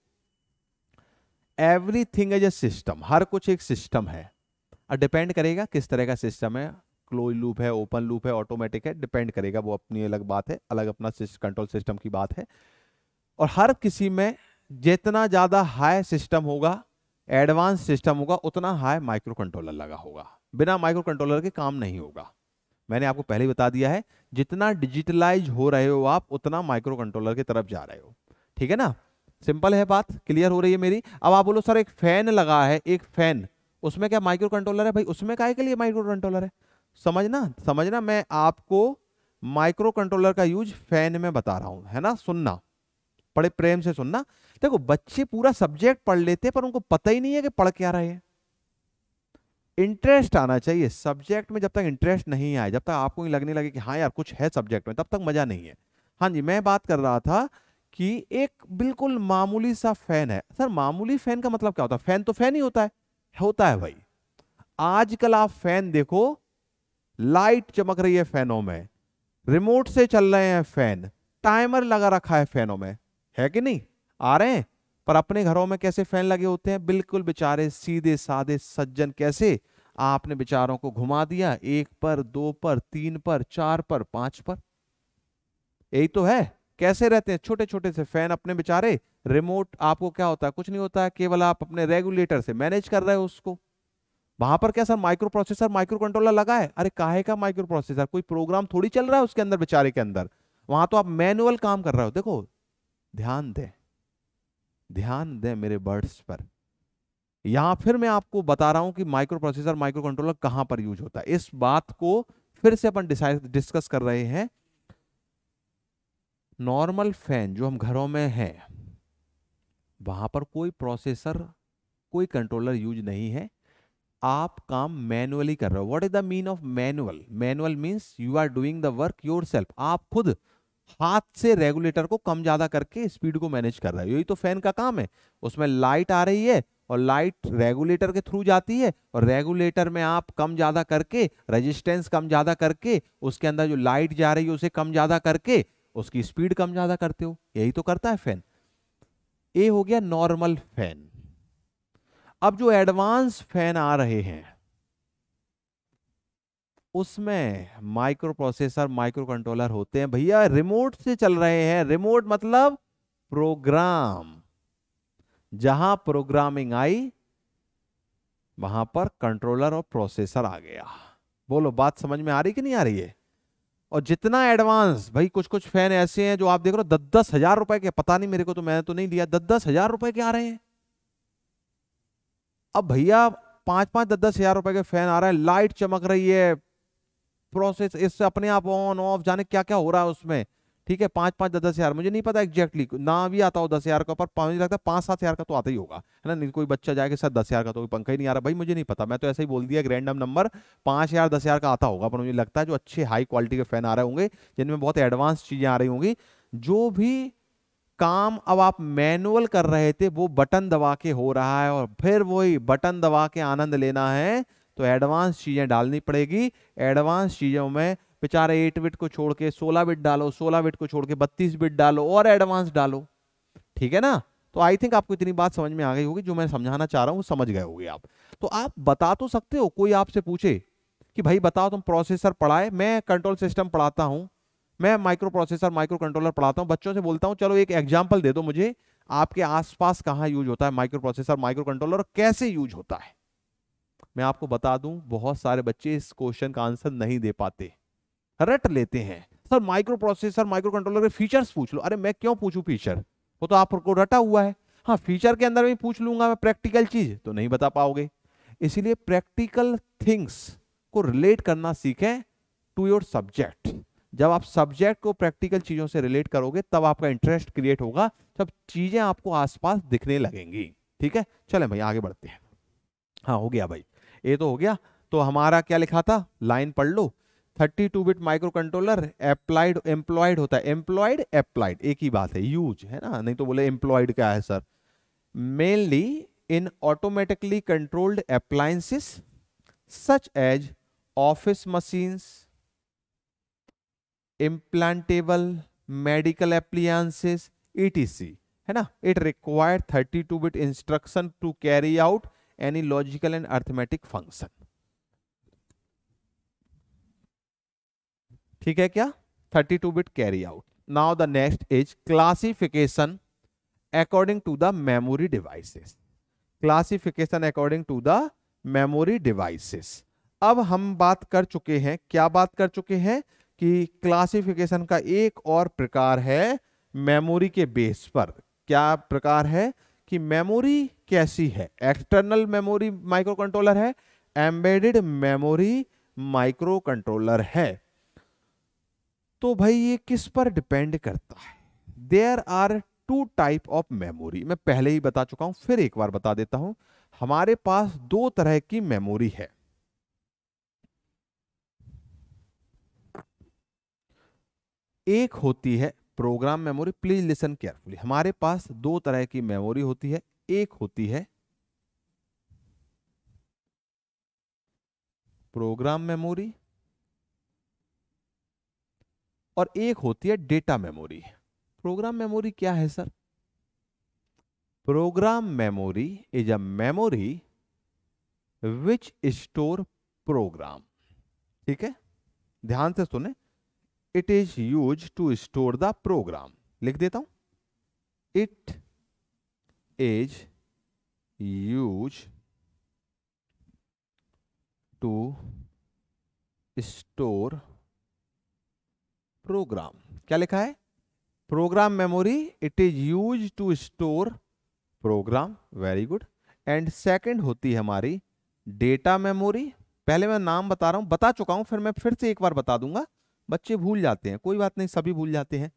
एवरीथिंग इज ए सिस्टम हर कुछ एक सिस्टम है और डिपेंड करेगा किस तरह का सिस्टम है क्लोज लूप है ओपन लूप है ऑटोमेटिक है डिपेंड करेगा वो अपनी अलग बात है अलग अपना कंट्रोल सिस्टम की बात है और हर किसी में जितना ज़्यादा हाई सिस्टम होगा एडवांस सिस्टम होगा उतना हाई माइक्रो कंट्रोलर लगा होगा बिना माइक्रो कंट्रोलर के काम नहीं होगा मैंने आपको पहले ही बता दिया है जितना डिजिटलाइज हो रहे हो आप उतना माइक्रो कंट्रोलर की तरफ जा रहे हो ठीक है ना सिंपल है बात क्लियर हो रही है मेरी अब आप बोलो सर एक फैन लगा है एक फैन उसमें क्या माइक्रो कंट्रोलर है भाई उसमें काय के लिए माइक्रो कंट्रोलर है समझना समझना मैं आपको माइक्रो कंट्रोलर का यूज फैन में बता रहा हूं है ना सुनना बड़े प्रेम से सुनना देखो बच्चे पूरा सब्जेक्ट पढ़ लेते हैं पर उनको पता ही नहीं है कि पढ़ क्या रहे हैं इंटरेस्ट आना चाहिए सब्जेक्ट में जब तक इंटरेस्ट नहीं आए जब तक आपको लगने लगे कि हाँ यार कुछ है सब्जेक्ट में तब तक मजा नहीं है हाँ जी मैं बात कर रहा था कि एक बिल्कुल मामूली सा फैन है सर मामूली फैन का मतलब क्या होता है फैन तो फैन ही होता है होता है भाई आजकल आप फैन देखो लाइट चमक रही है फैनों में रिमोट से चल रहे हैं फैन टाइमर लगा रखा है फैनों में है कि नहीं आ रहे हैं पर अपने घरों में कैसे फैन लगे होते हैं बिल्कुल बेचारे सीधे साधे सज्जन कैसे आपने बेचारों को घुमा दिया एक पर दो पर तीन पर चार पर पांच पर यही तो है कैसे रहते हैं छोटे छोटे से फैन अपने बेचारे रिमोट आपको क्या होता है कुछ नहीं होता है केवल आप अपने रेगुलेटर से मैनेज कर रहे हो उसको वहां पर क्या sir microprocessor microcontroller लगा है अरे काहे का माइक्रो प्रोसेसर कोई प्रोग्राम थोड़ी चल रहा है उसके अंदर बेचारे के अंदर वहां तो आप मैनुअल काम कर रहे हो देखो ध्यान दें ध्यान दें मेरे वर्ड्स पर यहां फिर मैं आपको बता रहा हूं कि माइक्रो प्रोसेसर माइक्रो कंट्रोलर कहां पर यूज होता है इस बात को फिर से अपन डिस्कस कर रहे हैं नॉर्मल फैन जो हम घरों में है वहां पर कोई प्रोसेसर कोई कंट्रोलर यूज नहीं है आप काम मैनुअली कर रहे हो what is the mean of manual manual means you are doing the work your आप खुद हाथ से रेगुलेटर को कम ज्यादा करके स्पीड को मैनेज कर रहा है यही तो फैन का काम है उसमें लाइट आ रही है और लाइट रेगुलेटर के थ्रू जाती है और रेगुलेटर में आप कम ज़्यादा करके रेजिस्टेंस कम ज़्यादा करके उसके अंदर जो लाइट जा रही है उसे कम ज़्यादा करके उसकी स्पीड कम ज़्यादा करते हो यही तो करता है फैन ए हो गया नॉर्मल फैन अब जो एडवांस फैन आ रहे हैं उसमें माइक्रो प्रोसेसर माइक्रो कंट्रोलर होते हैं भैया रिमोट से चल रहे हैं रिमोट मतलब प्रोग्राम जहां प्रोग्रामिंग आई वहां पर कंट्रोलर और प्रोसेसर आ गया बोलो बात समझ में आ रही कि नहीं आ रही है और जितना एडवांस भाई कुछ कुछ फैन ऐसे हैं जो आप देख रहे हो दस दस हजार रुपए के पता नहीं मेरे को तो मैंने तो नहीं लिया दस दस हजार रुपए के आ रहे हैं अब भैया पांच पांच दस दस हजार रुपए के फैन आ रहे हैं लाइट चमक रही है प्रोसेस इससे अपने आप ऑन ऑफ जाने क्या क्या हो रहा है उसमें ठीक है पांच पांच दस दस हजार मुझे नहीं पता एग्जैक्टली ना भी आता हो दस हजार का पर मुझे लगता है पांच सात हजार का तो आता ही होगा है ना कोई बच्चा जाएगा सर दस हजार का तो कोई पंखा ही नहीं आ रहा भाई मुझे नहीं पता मैं तो ऐसे ही बोल दिया रैंडम नंबर पांच हजार दस हजार का आता होगा पर मुझे लगता है जो अच्छे हाई क्वालिटी के फैन आ रहे होंगे जिनमें बहुत एडवांस चीजें आ रही होंगी जो भी काम अब आप मैनुअल कर रहे थे वो बटन दबा के हो रहा है और फिर वही बटन दबा के आनंद लेना है तो एडवांस चीज़ें डालनी पड़ेगी एडवांस चीज़ों में बेचारे एट बिट को छोड़ के सोलह बिट डालो सोलह बिट को छोड़ के बत्तीस बिट डालो और एडवांस डालो ठीक है ना तो आई थिंक आपको इतनी बात समझ में आ गई होगी जो मैं समझाना चाह रहा हूँ समझ गए होगी आप तो आप बता तो सकते हो कोई आपसे पूछे कि भाई बताओ तुम प्रोसेसर पढ़ाए मैं कंट्रोल सिस्टम पढ़ाता हूँ मैं माइक्रो प्रोसेसर माइक्रो कंट्रोलर पढ़ाता हूँ बच्चों से बोलता हूँ चलो एक एग्जाम्पल दे दो मुझे आपके आसपास कहाँ यूज होता है माइक्रो प्रोसेसर माइक्रो कंट्रोलर और कैसे यूज होता है मैं आपको बता दूं बहुत सारे बच्चे इस क्वेश्चन का आंसर नहीं दे पाते रट लेते हैं sir microprocessor microcontroller के फीचर्स पूछ लो अरे मैं क्यों पूछू फीचर वो तो आपको रटा हुआ है हाँ फीचर के अंदर भी पूछ लूंगा मैं प्रैक्टिकल चीज तो नहीं बता पाओगे इसीलिए प्रैक्टिकल थिंग्स को रिलेट करना सीखें टू योर सब्जेक्ट जब आप सब्जेक्ट को प्रैक्टिकल चीजों से रिलेट करोगे तब आपका इंटरेस्ट क्रिएट होगा जब चीजें आपको आसपास दिखने लगेंगी ठीक है चले भाई आगे बढ़ते हैं हाँ हो गया भाई ये तो हो गया तो हमारा क्या लिखा था लाइन पढ़ लो 32 bit microcontroller applied employed होता है एम्प्लॉयड एप्लाइड एक ही बात है यूज है ना नहीं तो बोले एम्प्लॉयड क्या है sir mainly in automatically controlled appliances such as office machines implantable medical appliances ETC है ना it required 32 bit instruction to carry out any logical and arithmetic function ठीक है क्या 32 bit carry out now the next is classification according to the memory devices classification according to the memory devices अब हम बात कर चुके हैं क्या बात कर चुके हैं कि क्लासिफिकेशन का एक और प्रकार है मेमोरी के बेस पर क्या प्रकार है कि मेमोरी कैसी है एक्सटर्नल मेमोरी माइक्रो कंट्रोलर है एम्बेडेड मेमोरी माइक्रो कंट्रोलर है तो भाई ये किस पर डिपेंड करता है there are two type of memory मैं पहले ही बता चुका हूं फिर एक बार बता देता हूं हमारे पास दो तरह की मेमोरी है एक होती है program memory please listen carefully हमारे पास दो तरह की मेमोरी होती है एक होती है प्रोग्राम मेमोरी और एक होती है डेटा मेमोरी प्रोग्राम मेमोरी क्या है sir program memory is a memory which store program ठीक है ध्यान से सुने it is use to store the program लिख देता हूं it is used to store program क्या लिखा है program memory it is use to store program very good and second होती है हमारी डेटा मेमोरी पहले मैं नाम बता रहा हूं बता चुका हूं फिर मैं फिर से एक बार बता दूंगा बच्चे भूल जाते हैं कोई बात नहीं सभी भूल जाते हैं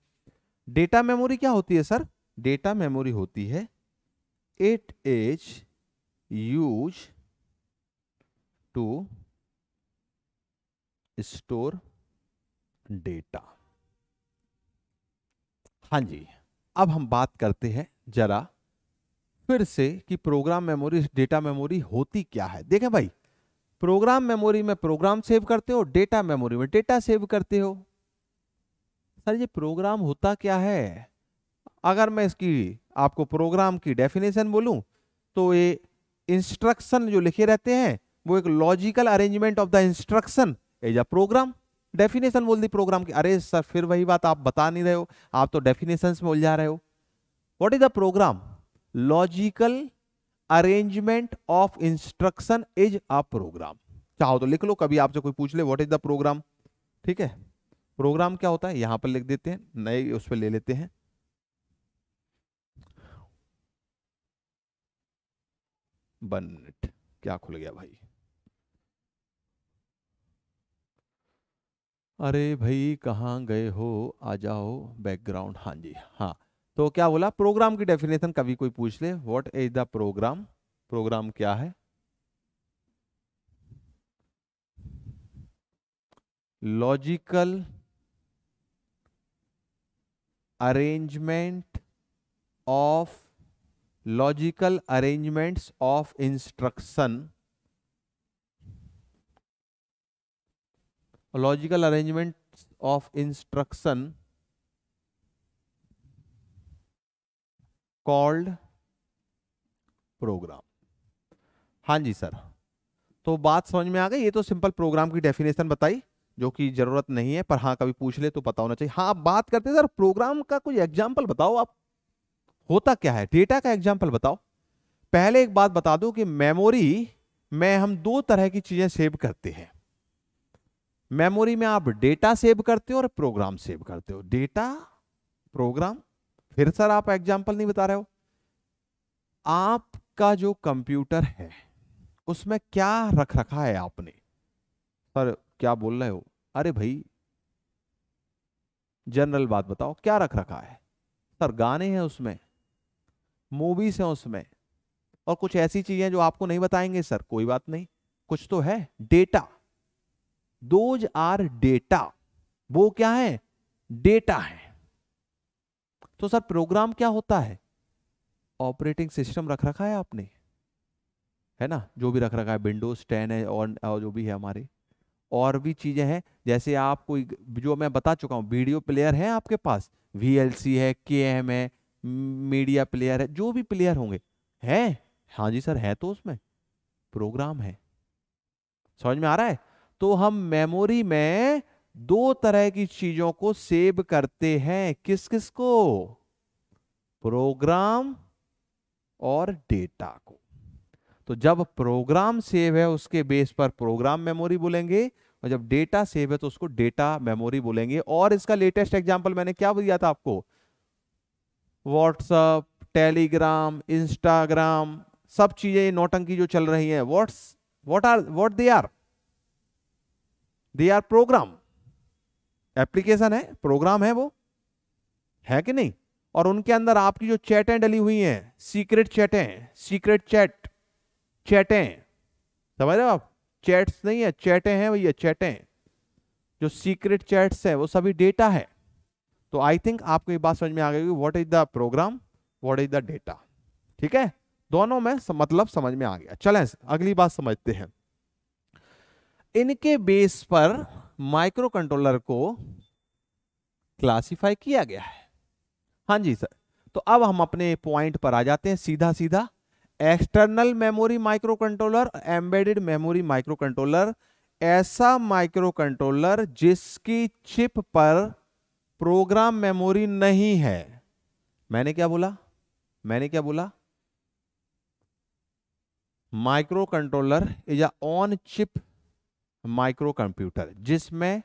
डेटा मेमोरी क्या होती है सर डेटा मेमोरी होती है it is used to store data हाँ जी अब हम बात करते हैं जरा फिर से कि प्रोग्राम मेमोरी डेटा मेमोरी होती क्या है देखें भाई प्रोग्राम मेमोरी में प्रोग्राम सेव करते हो डेटा मेमोरी में डेटा सेव करते हो सर ये प्रोग्राम होता क्या है अगर मैं इसकी आपको प्रोग्राम की डेफिनेशन बोलूं तो ये इंस्ट्रक्शन जो लिखे रहते हैं वो एक logical arrangement of the instruction as a program definition बोल दी प्रोग्राम की अरे सर फिर वही बात आप बता नहीं रहे हो आप तो डेफिनेशन में उलझा रहे हो what is the program logical arrangement of instruction is a program चाहो तो लिख लो कभी आपसे कोई पूछ ले व्हाट इज द प्रोग्राम ठीक है प्रोग्राम क्या होता है यहां पर लिख देते हैं नए उस पर ले लेते हैं वन मिनट क्या खुल गया भाई अरे भाई कहाँ गए हो आ जाओ बैकग्राउंड हाँ जी हाँ तो क्या बोला प्रोग्राम की डेफिनेशन कभी कोई पूछ ले what is the program program क्या है logical arrangement of logical arrangements of instruction logical arrangements of instruction called program हाँ जी सर तो बात समझ में आ गई ये तो सिंपल प्रोग्राम की डेफिनेशन बताई जो कि जरूरत नहीं है पर हाँ कभी पूछ ले तो पता होना चाहिए हाँ आप बात करते हैं सर प्रोग्राम का कोई एग्जाम्पल बताओ आप होता क्या है डेटा का एग्जाम्पल बताओ पहले एक बात बता दो कि मेमोरी में हम दो तरह की चीजें सेव करते हैं मेमोरी में आप डेटा सेव करते हो और प्रोग्राम सेव करते हो डेटा प्रोग्राम फिर सर आप एग्जाम्पल नहीं बता रहे हो आपका जो कंप्यूटर है उसमें क्या रख रखा है आपने सर क्या बोल रहे हो अरे भाई जनरल बात बताओ क्या रख रखा है सर गाने हैं उसमें मूवीज हैं उसमें और कुछ ऐसी चीजें जो आपको नहीं बताएंगे सर कोई बात नहीं कुछ तो है डेटा दोज आर डेटा वो क्या है डेटा है तो सर प्रोग्राम क्या होता है ऑपरेटिंग सिस्टम रख रखा है आपने है ना जो भी रख रखा है विंडोज टेन है और, जो भी है हमारे और भी चीज़ें हैं जैसे आप कोई जो मैं बता चुका हूं वीडियो प्लेयर है आपके पास वी है के है मीडिया प्लेयर है जो भी प्लेयर होंगे हैं हाँ जी सर है तो उसमें प्रोग्राम है समझ में आ रहा है तो हम मेमोरी में दो तरह की चीजों को सेव करते हैं किस किस को प्रोग्राम और डेटा को तो जब प्रोग्राम सेव है उसके बेस पर प्रोग्राम मेमोरी बोलेंगे और जब डेटा सेव है तो उसको डेटा मेमोरी बोलेंगे और इसका लेटेस्ट एग्जांपल मैंने क्या दिया था आपको व्हाट्सअप टेलीग्राम इंस्टाग्राम सब चीजें नोटंकी जो चल रही है what's what are what they are they are program application है प्रोग्राम है वो है कि नहीं और उनके अंदर आपकी जो चैटें डली हुई हैं सीक्रेट चैटें सीक्रेट चैट चैटें समझ रहे हो आप चैट्स नहीं है चैटें हैं भैया चैटें जो सीक्रेट चैट्स हैं वो सभी डेटा है तो आई थिंक आपको ये बात समझ में आ गई what is the program what is the data ठीक है दोनों में मतलब समझ में आ गया चलें अगली बात समझते हैं इनके बेस पर माइक्रो कंट्रोलर को क्लासिफाई किया गया है हाँ जी सर तो अब हम अपने पॉइंट पर आ जाते हैं सीधा सीधा external memory microcontroller embedded memory microcontroller ऐसा माइक्रो कंट्रोलर जिसकी चिप पर प्रोग्राम मेमोरी नहीं है मैंने क्या बोला मैंने क्या बोला microcontroller is on chip microcomputer जिसमें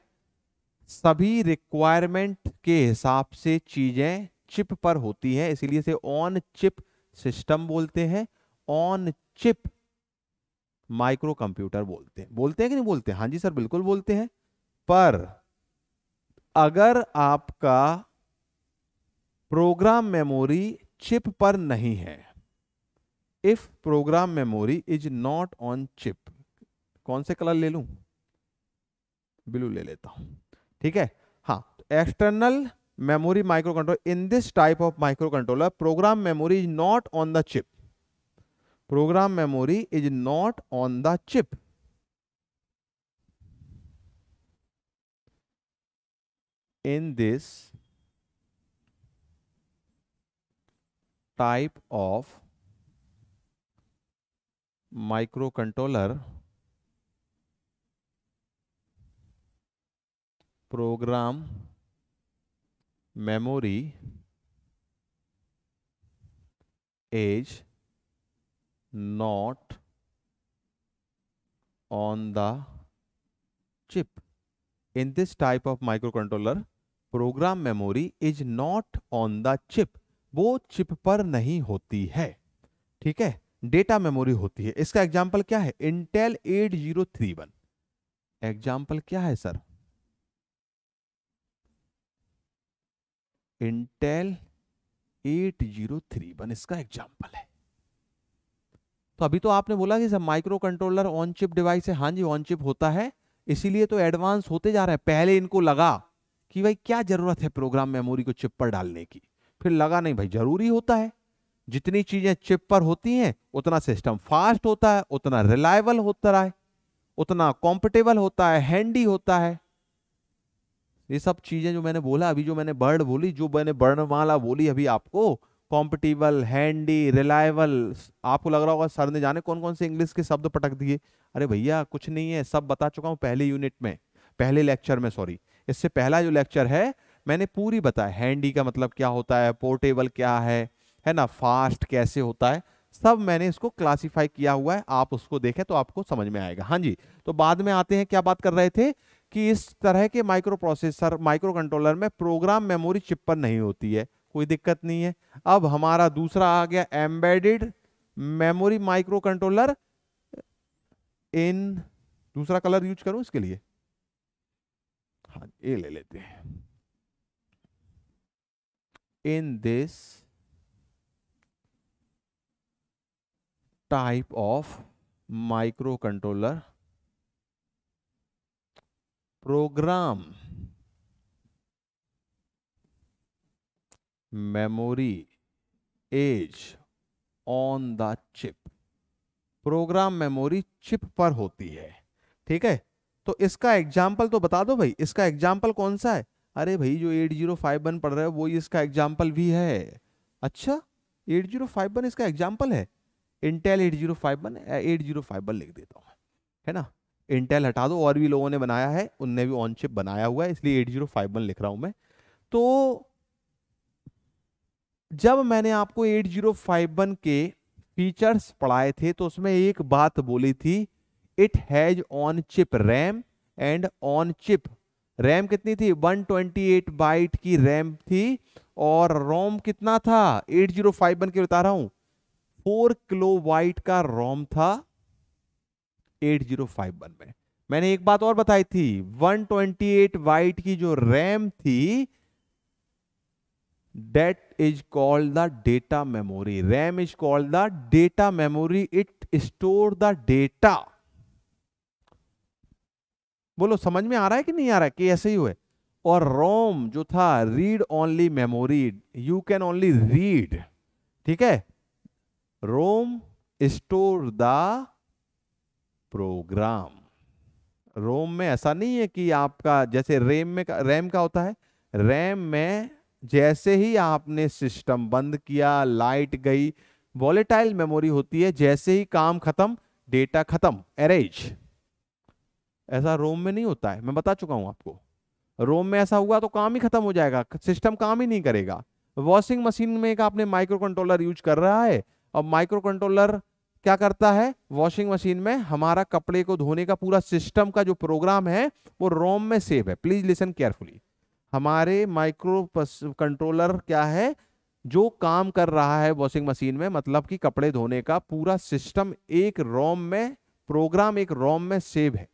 सभी रिक्वायरमेंट के हिसाब से चीजें चिप पर होती है इसीलिए से ऑन चिप सिस्टम बोलते हैं ऑन चिप माइक्रो कंप्यूटर बोलते हैं बोलते हैं कि नहीं बोलते हैं? हाँ जी सर बिल्कुल बोलते हैं पर अगर आपका प्रोग्राम मेमोरी चिप पर नहीं है if program memory is not on chip कौन से कलर ले लू ब्लू ले लेता हूं ठीक है हाँ external memory micro control in this type of microcontroller program memory is not on the chip program memory is not on the chip in this type of microcontroller program memory is not on the chip in this type of microcontroller program memory is not on the chip वो chip पर नहीं होती है ठीक है data memory होती है इसका एग्जाम्पल क्या है इंटेल 8031 एग्जाम्पल क्या है सर इंटेल 8031 इसका एग्जाम्पल है तो अभी तो आपने बोला कि sir microcontroller on chip device है हाँ जी ऑन चिप होता है इसीलिए तो एडवांस होते जा रहे हैं पहले इनको लगा कि भाई क्या जरूरत है प्रोग्राम मेमोरी को चिप पर डालने की फिर लगा नहीं भाई जरूरी होता है जितनी चीजें चिप पर होती हैं उतना सिस्टम फास्ट होता है उतना रिलायबल होता है उतना कॉम्पिटेबल होता है हैंडी होता है ये सब चीजें जो मैंने बोला अभी जो मैंने बर्ड बोली जो मैंने वाला बोली अभी आपको कॉम्पिटेबल हैंडी रिलायबल आपको लग रहा होगा सर ने जाने कौन कौन से इंग्लिश के शब्द पटक दिए अरे भैया कुछ नहीं है सब बता चुका हूँ पहले यूनिट में पहले लेक्चर में सॉरी इससे पहला जो लेक्चर है मैंने पूरी बताया हैंडी का मतलब क्या होता है पोर्टेबल क्या है है ना फास्ट कैसे होता है सब मैंने इसको क्लासिफाई किया हुआ है आप उसको देखें तो आपको समझ में आएगा हाँ जी तो बाद में आते हैं क्या बात कर रहे थे कि इस तरह के माइक्रो प्रोसेसर माइक्रो कंट्रोलर में प्रोग्राम मेमोरी चिप पर नहीं होती है कोई दिक्कत नहीं है अब हमारा दूसरा आ गया एम्बेडेड मेमोरी माइक्रो कंट्रोलर इन दूसरा कलर यूज करूं इसके लिए हाँ ये ले लेते हैं in this type of microcontroller program memory is on the chip program memory chip पर होती है ठीक है तो इसका एग्जाम्पल तो बता दो भाई इसका एग्जाम्पल कौन सा है अरे भाई जो एट जीरो फाइव वन पढ़ रहे हो वो इसका एग्जाम्पल भी है अच्छा एट जीरो फाइव वन इसका एग्जाम्पल है Intel eight zero five one eight zero five one लिख देता हूँ है ना इंटेल हटा दो और भी लोगों ने बनाया है उनने भी ऑन चिप बनाया हुआ है इसलिए एट जीरो फाइव वन लिख रहा हूँ मैं तो जब मैंने आपको एट जीरो फाइव वन के फीचर्स पढ़ाए थे तो उसमें एक बात बोली थी it has on chip RAM and on chip RAM कितनी थी 128 बाइट की रैम थी और रोम कितना था 8051 जीरो फाइव बन के बता रहा हूं 4 किलो वाइट का रोम था 8051 जीरो फाइव बन में मैंने एक बात और बताई थी 128 ट्वेंटी वाइट की जो रैम थी that is called the data memory RAM is called the data memory it store the data बोलो समझ में आ रहा है कि नहीं आ रहा है कि ऐसे ही हुए और रोम जो था read only memory you can only read ठीक है ROM store the program ROM में ऐसा नहीं है कि आपका जैसे रैम में रैम का होता है रैम में जैसे ही आपने सिस्टम बंद किया लाइट गई वॉलेटाइल मेमोरी होती है जैसे ही काम खत्म डेटा खत्म एरेज ऐसा रोम में नहीं होता है मैं बता चुका हूं आपको रोम में ऐसा हुआ तो काम ही खत्म हो जाएगा सिस्टम काम ही नहीं करेगा वॉशिंग मशीन में एक आपने माइक्रो कंट्रोलर यूज कर रहा है और माइक्रो कंट्रोलर क्या करता है वॉशिंग मशीन में हमारा कपड़े को धोने का पूरा सिस्टम का जो प्रोग्राम है वो रोम में सेव है प्लीज लिसन केयरफुली हमारे माइक्रो कंट्रोलर क्या है जो काम कर रहा है वॉशिंग मशीन में मतलब कि कपड़े धोने का पूरा सिस्टम एक रोम में प्रोग्राम एक रोम में सेव है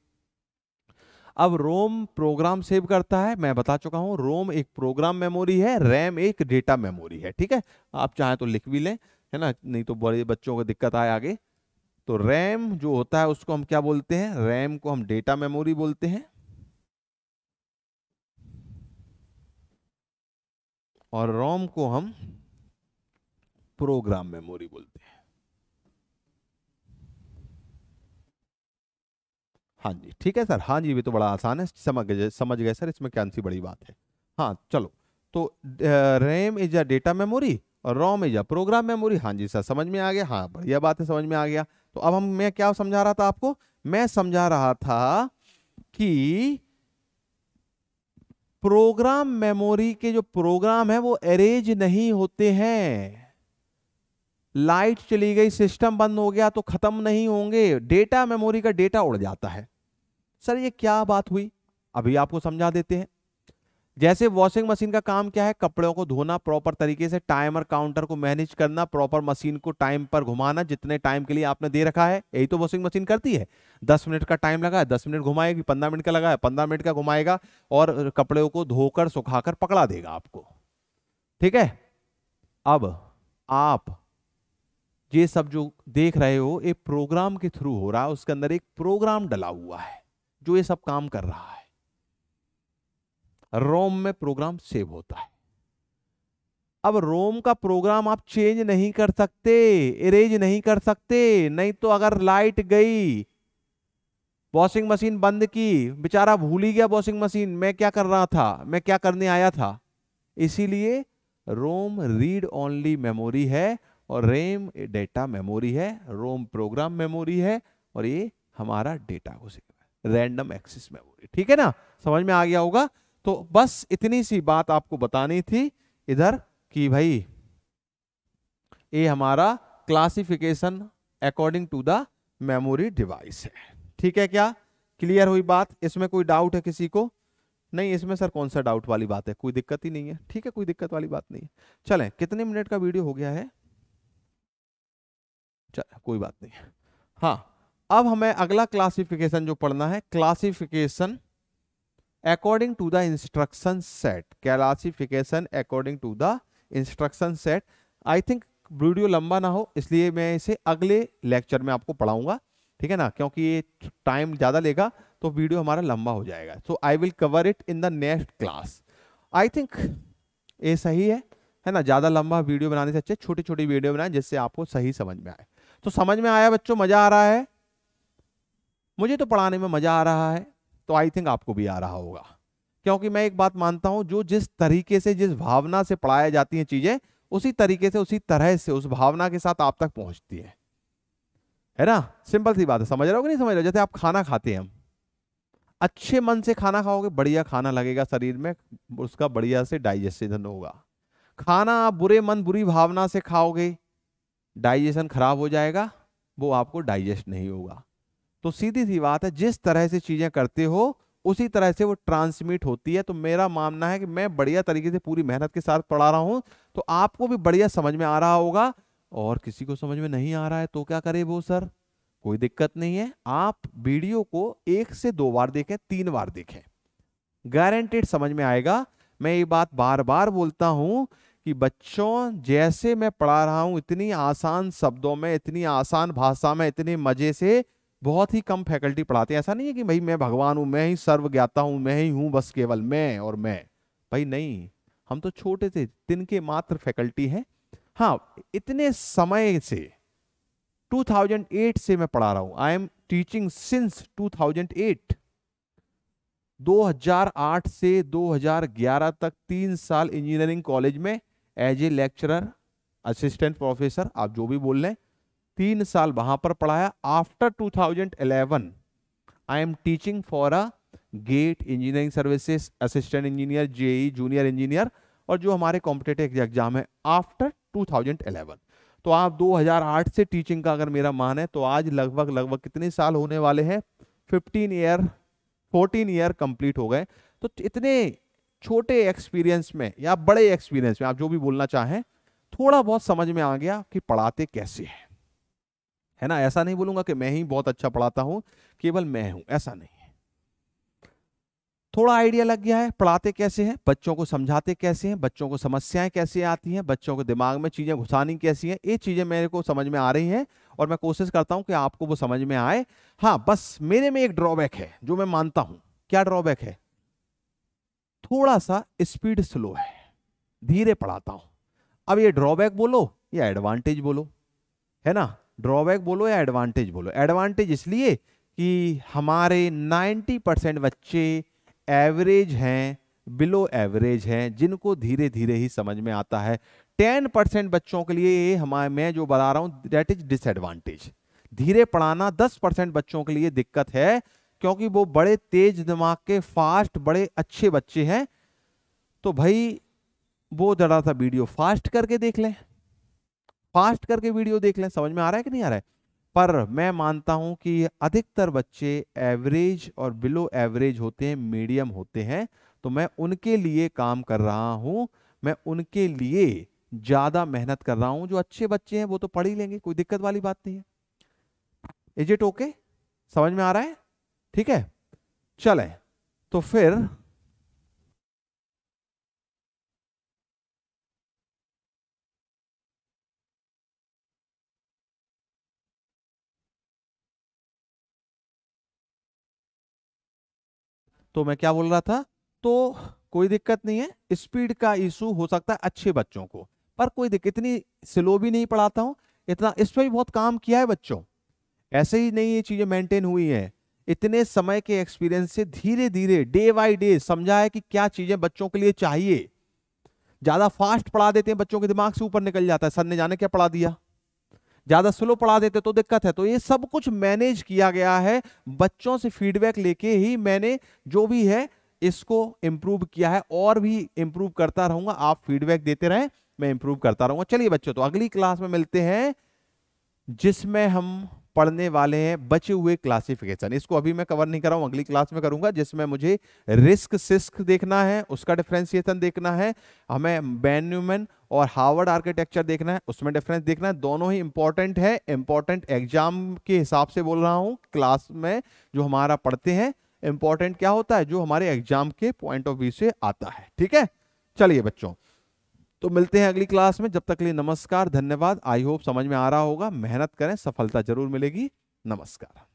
अब रोम प्रोग्राम सेव करता है मैं बता चुका हूं रोम एक प्रोग्राम मेमोरी है रैम एक डेटा मेमोरी है ठीक है आप चाहें तो लिख भी लें है ना नहीं तो बड़े बच्चों को दिक्कत आए आगे तो रैम जो होता है उसको हम क्या बोलते हैं रैम को हम डेटा मेमोरी बोलते हैं और रोम को हम प्रोग्राम मेमोरी बोलते हैं हाँ जी ठीक है सर हाँ जी भी तो बड़ा आसान है समझ गए समझ गए सर इसमें क्या सी बड़ी बात है हाँ चलो तो RAM is a data memory और ROM is a program memory हाँ जी सर समझ में आ गया हाँ बढ़िया बात है समझ में आ गया तो अब हम मैं क्या समझा रहा था आपको मैं समझा रहा था कि प्रोग्राम मेमोरी के जो प्रोग्राम है वो अरेज नहीं होते हैं लाइट चली गई सिस्टम बंद हो गया तो खत्म नहीं होंगे डेटा मेमोरी का डेटा उड़ जाता है सर ये क्या बात हुई अभी आपको समझा देते हैं जैसे वॉशिंग मशीन का काम क्या है कपड़ों को धोना प्रॉपर तरीके से टाइमर काउंटर को मैनेज करना प्रॉपर मशीन को टाइम पर घुमाना जितने टाइम के लिए आपने दे रखा है यही तो वॉशिंग मशीन करती है दस मिनट का टाइम लगा है दस मिनट घुमाएगी पंद्रह मिनट का लगा है पंद्रह मिनट का घुमाएगा और कपड़ों को धोकर सुखाकर पकड़ा देगा आपको ठीक है अब आप ये सब जो देख रहे हो एक प्रोग्राम के थ्रू हो रहा है उसके अंदर एक प्रोग्राम डला हुआ है जो ये सब काम कर रहा है रोम में प्रोग्राम सेव होता है अब रोम का प्रोग्राम आप चेंज नहीं कर सकते इरेज नहीं कर सकते नहीं तो अगर लाइट गई वॉशिंग मशीन बंद की बेचारा भूल ही गया वॉशिंग मशीन मैं क्या कर रहा था मैं क्या करने आया था इसीलिए रोम रीड ओनली मेमोरी है और रेम डेटा मेमोरी है रोम प्रोग्राम मेमोरी है और ये हमारा डेटा हो सकता है रैंडम एक्सेस मेमोरी ठीक है ना समझ में आ गया होगा तो बस इतनी सी बात आपको बतानी थी इधर कि भाई ये हमारा classification according to the memory device है ठीक है क्या क्लियर हुई बात इसमें कोई डाउट है किसी को नहीं इसमें सर कौन सा डाउट वाली बात है कोई दिक्कत ही नहीं है ठीक है कोई दिक्कत वाली बात नहीं है चलें कितने मिनट का वीडियो हो गया है कोई बात नहीं हाँ अब हमें अगला क्लासिफिकेशन जो पढ़ना है classification according to the instruction set classification according to the instruction set I think video लंबा ना हो इसलिए मैं इसे अगले लेक्चर में आपको पढ़ाऊंगा ठीक है ना क्योंकि ये टाइम ज़्यादा लेगा तो वीडियो हमारा लंबा हो जाएगा so I will cover it in the next class I think ये सही है है ना ज़्यादा लंबा वीडियो बनाने से अच्छे छोटी छोटी वीडियो बनाए जिससे आपको सही समझ में आए तो समझ में आया बच्चों मजा आ रहा है मुझे तो पढ़ाने में मजा आ रहा है तो आई थिंक आपको भी आ रहा होगा क्योंकि मैं एक बात मानता हूं जो जिस तरीके से जिस भावना से पढ़ाया जाती हैं चीजें उसी तरीके से उसी तरह से उस भावना के साथ आप तक पहुंचती है है ना सिंपल सी बात है समझ रहे हो कि नहीं समझ रहे जैसे आप खाना खाते हैं हम अच्छे मन से खाना खाओगे बढ़िया खाना लगेगा शरीर में उसका बढ़िया से डाइजेशन होगा खाना आप बुरे मन बुरी भावना से खाओगे डाइजेशन खराब हो जाएगा वो आपको डाइजेस्ट नहीं होगा तो सीधी सी बात है जिस तरह से चीज़ें करते हो उसी तरह से वो ट्रांसमिट होती है तो मेरा मानना है कि मैं बढ़िया तरीके से पूरी मेहनत के साथ पढ़ा रहा हूं तो आपको भी बढ़िया समझ में आ रहा होगा और किसी को समझ में नहीं आ रहा है तो क्या करे वो सर कोई दिक्कत नहीं है आप वीडियो को एक से दो बार देखें तीन बार देखें गारंटेड समझ में आएगा मैं ये बात बार बार बोलता हूं कि बच्चों जैसे मैं पढ़ा रहा हूं इतनी आसान शब्दों में इतनी आसान भाषा में इतने मज़े से बहुत ही कम फैकल्टी पढ़ाते हैं ऐसा नहीं है कि भाई मैं भगवान हूं मैं ही सर्व ज्ञाता हूं मैं ही हूं बस केवल मैं और मैं भाई नहीं हम तो छोटे से तिनके मात्र फैकल्टी हैं हाँ इतने समय से 2008 से मैं पढ़ा रहा हूं आई एम टीचिंग सिंस 2008 2008 से 2011 तक तीन साल इंजीनियरिंग कॉलेज में as a lecturer assistant professor आप जो भी बोल लें तीन साल वहां पर पढ़ाया after 2011 I am teaching for a GATE engineering services assistant engineer JE junior engineer और जो हमारे कॉम्पिटेटिव एग्जाम है आफ्टर 2011 तो आप 2008 से टीचिंग का अगर मेरा मान है तो आज लगभग लगभग कितने साल होने वाले हैं 15 ईयर 14 ईयर कंप्लीट हो गए तो इतने छोटे एक्सपीरियंस में या बड़े एक्सपीरियंस में आप जो भी बोलना चाहें थोड़ा बहुत समझ में आ गया कि पढ़ाते कैसे हैं है ना ऐसा नहीं बोलूंगा कि मैं ही बहुत अच्छा पढ़ाता हूं केवल मैं हूं ऐसा नहीं है थोड़ा आइडिया लग गया है पढ़ाते कैसे हैं बच्चों को समझाते कैसे हैं बच्चों को समस्याएं कैसे आती हैं बच्चों के दिमाग में चीजें घुसानी कैसी हैं ये चीजें मेरे को समझ में आ रही हैं और मैं कोशिश करता हूं कि आपको वो समझ में आए हाँ बस मेरे में एक ड्रॉबैक है जो मैं मानता हूं क्या ड्रॉबैक है थोड़ा सा स्पीड स्लो है धीरे पढ़ाता हूं अब ये ड्रॉबैक बोलो या एडवांटेज बोलो है ना ड्रॉबैक बोलो या एडवांटेज बोलो एडवांटेज इसलिए कि हमारे 90 परसेंट बच्चे एवरेज हैं बिलो एवरेज हैं जिनको धीरे धीरे ही समझ में आता है 10 परसेंट बच्चों के लिए हमारे मैं जो बता रहा हूँ डेट इज डिसएडवांटेज धीरे पढ़ाना 10 परसेंट बच्चों के लिए दिक्कत है क्योंकि वो बड़े तेज दिमाग के फास्ट बड़े अच्छे बच्चे हैं तो भाई वो जरा सा वीडियो फास्ट करके देख लें फास्ट करके वीडियो देख लें समझ में आ रहा है कि नहीं आ रहा है पर मैं मानता हूं कि अधिकतर बच्चे एवरेज और बिलो एवरेज होते हैं मीडियम होते हैं तो मैं उनके लिए काम कर रहा हूं मैं उनके लिए ज़्यादा मेहनत कर रहा हूं जो अच्छे बच्चे हैं वो तो पढ़ ही लेंगे कोई दिक्कत वाली बात नहीं है इज इट ओके समझ में आ रहा है ठीक है चले तो फिर तो मैं क्या बोल रहा था तो कोई दिक्कत नहीं है स्पीड का इशू हो सकता है अच्छे बच्चों को पर कोई दिक्कत इतनी स्लो भी नहीं पढ़ाता हूं इतना इस पर भी बहुत काम किया है बच्चों ऐसे ही नहीं ये चीज़ें मेंटेन हुई है इतने समय के एक्सपीरियंस से धीरे धीरे डे बाई डे समझा है कि क्या चीजें बच्चों के लिए चाहिए ज्यादा फास्ट पढ़ा देते हैं बच्चों के दिमाग से ऊपर निकल जाता है सर ने जाने क्या पढ़ा दिया ज्यादा स्लो पढ़ा देते तो दिक्कत है तो ये सब कुछ मैनेज किया गया है बच्चों से फीडबैक लेके ही मैंने जो भी है इसको इंप्रूव किया है और भी इंप्रूव करता रहूंगा आप फीडबैक देते रहें मैं इंप्रूव करता रहूंगा चलिए बच्चों तो अगली क्लास में मिलते हैं जिसमें हम पढ़ने वाले हैं बचे हुए क्लासिफिकेशन इसको अभी मैं कवर नहीं कर रहा हूं अगली क्लास में करूंगा जिसमें मुझे रिस्क सिस्क देखना है उसका डिफ्रेंसिएशन देखना है हमें बैन और हार्वर्ड आर्किटेक्चर देखना है उसमें डिफरेंस देखना है दोनों ही इंपॉर्टेंट है इंपॉर्टेंट एग्जाम के हिसाब से बोल रहा हूं क्लास में जो हमारा पढ़ते हैं इंपॉर्टेंट क्या होता है जो हमारे एग्जाम के पॉइंट ऑफ व्यू से आता है ठीक है चलिए बच्चों तो मिलते हैं अगली क्लास में जब तक लिए नमस्कार धन्यवाद आई होप समझ में आ रहा होगा मेहनत करें सफलता जरूर मिलेगी नमस्कार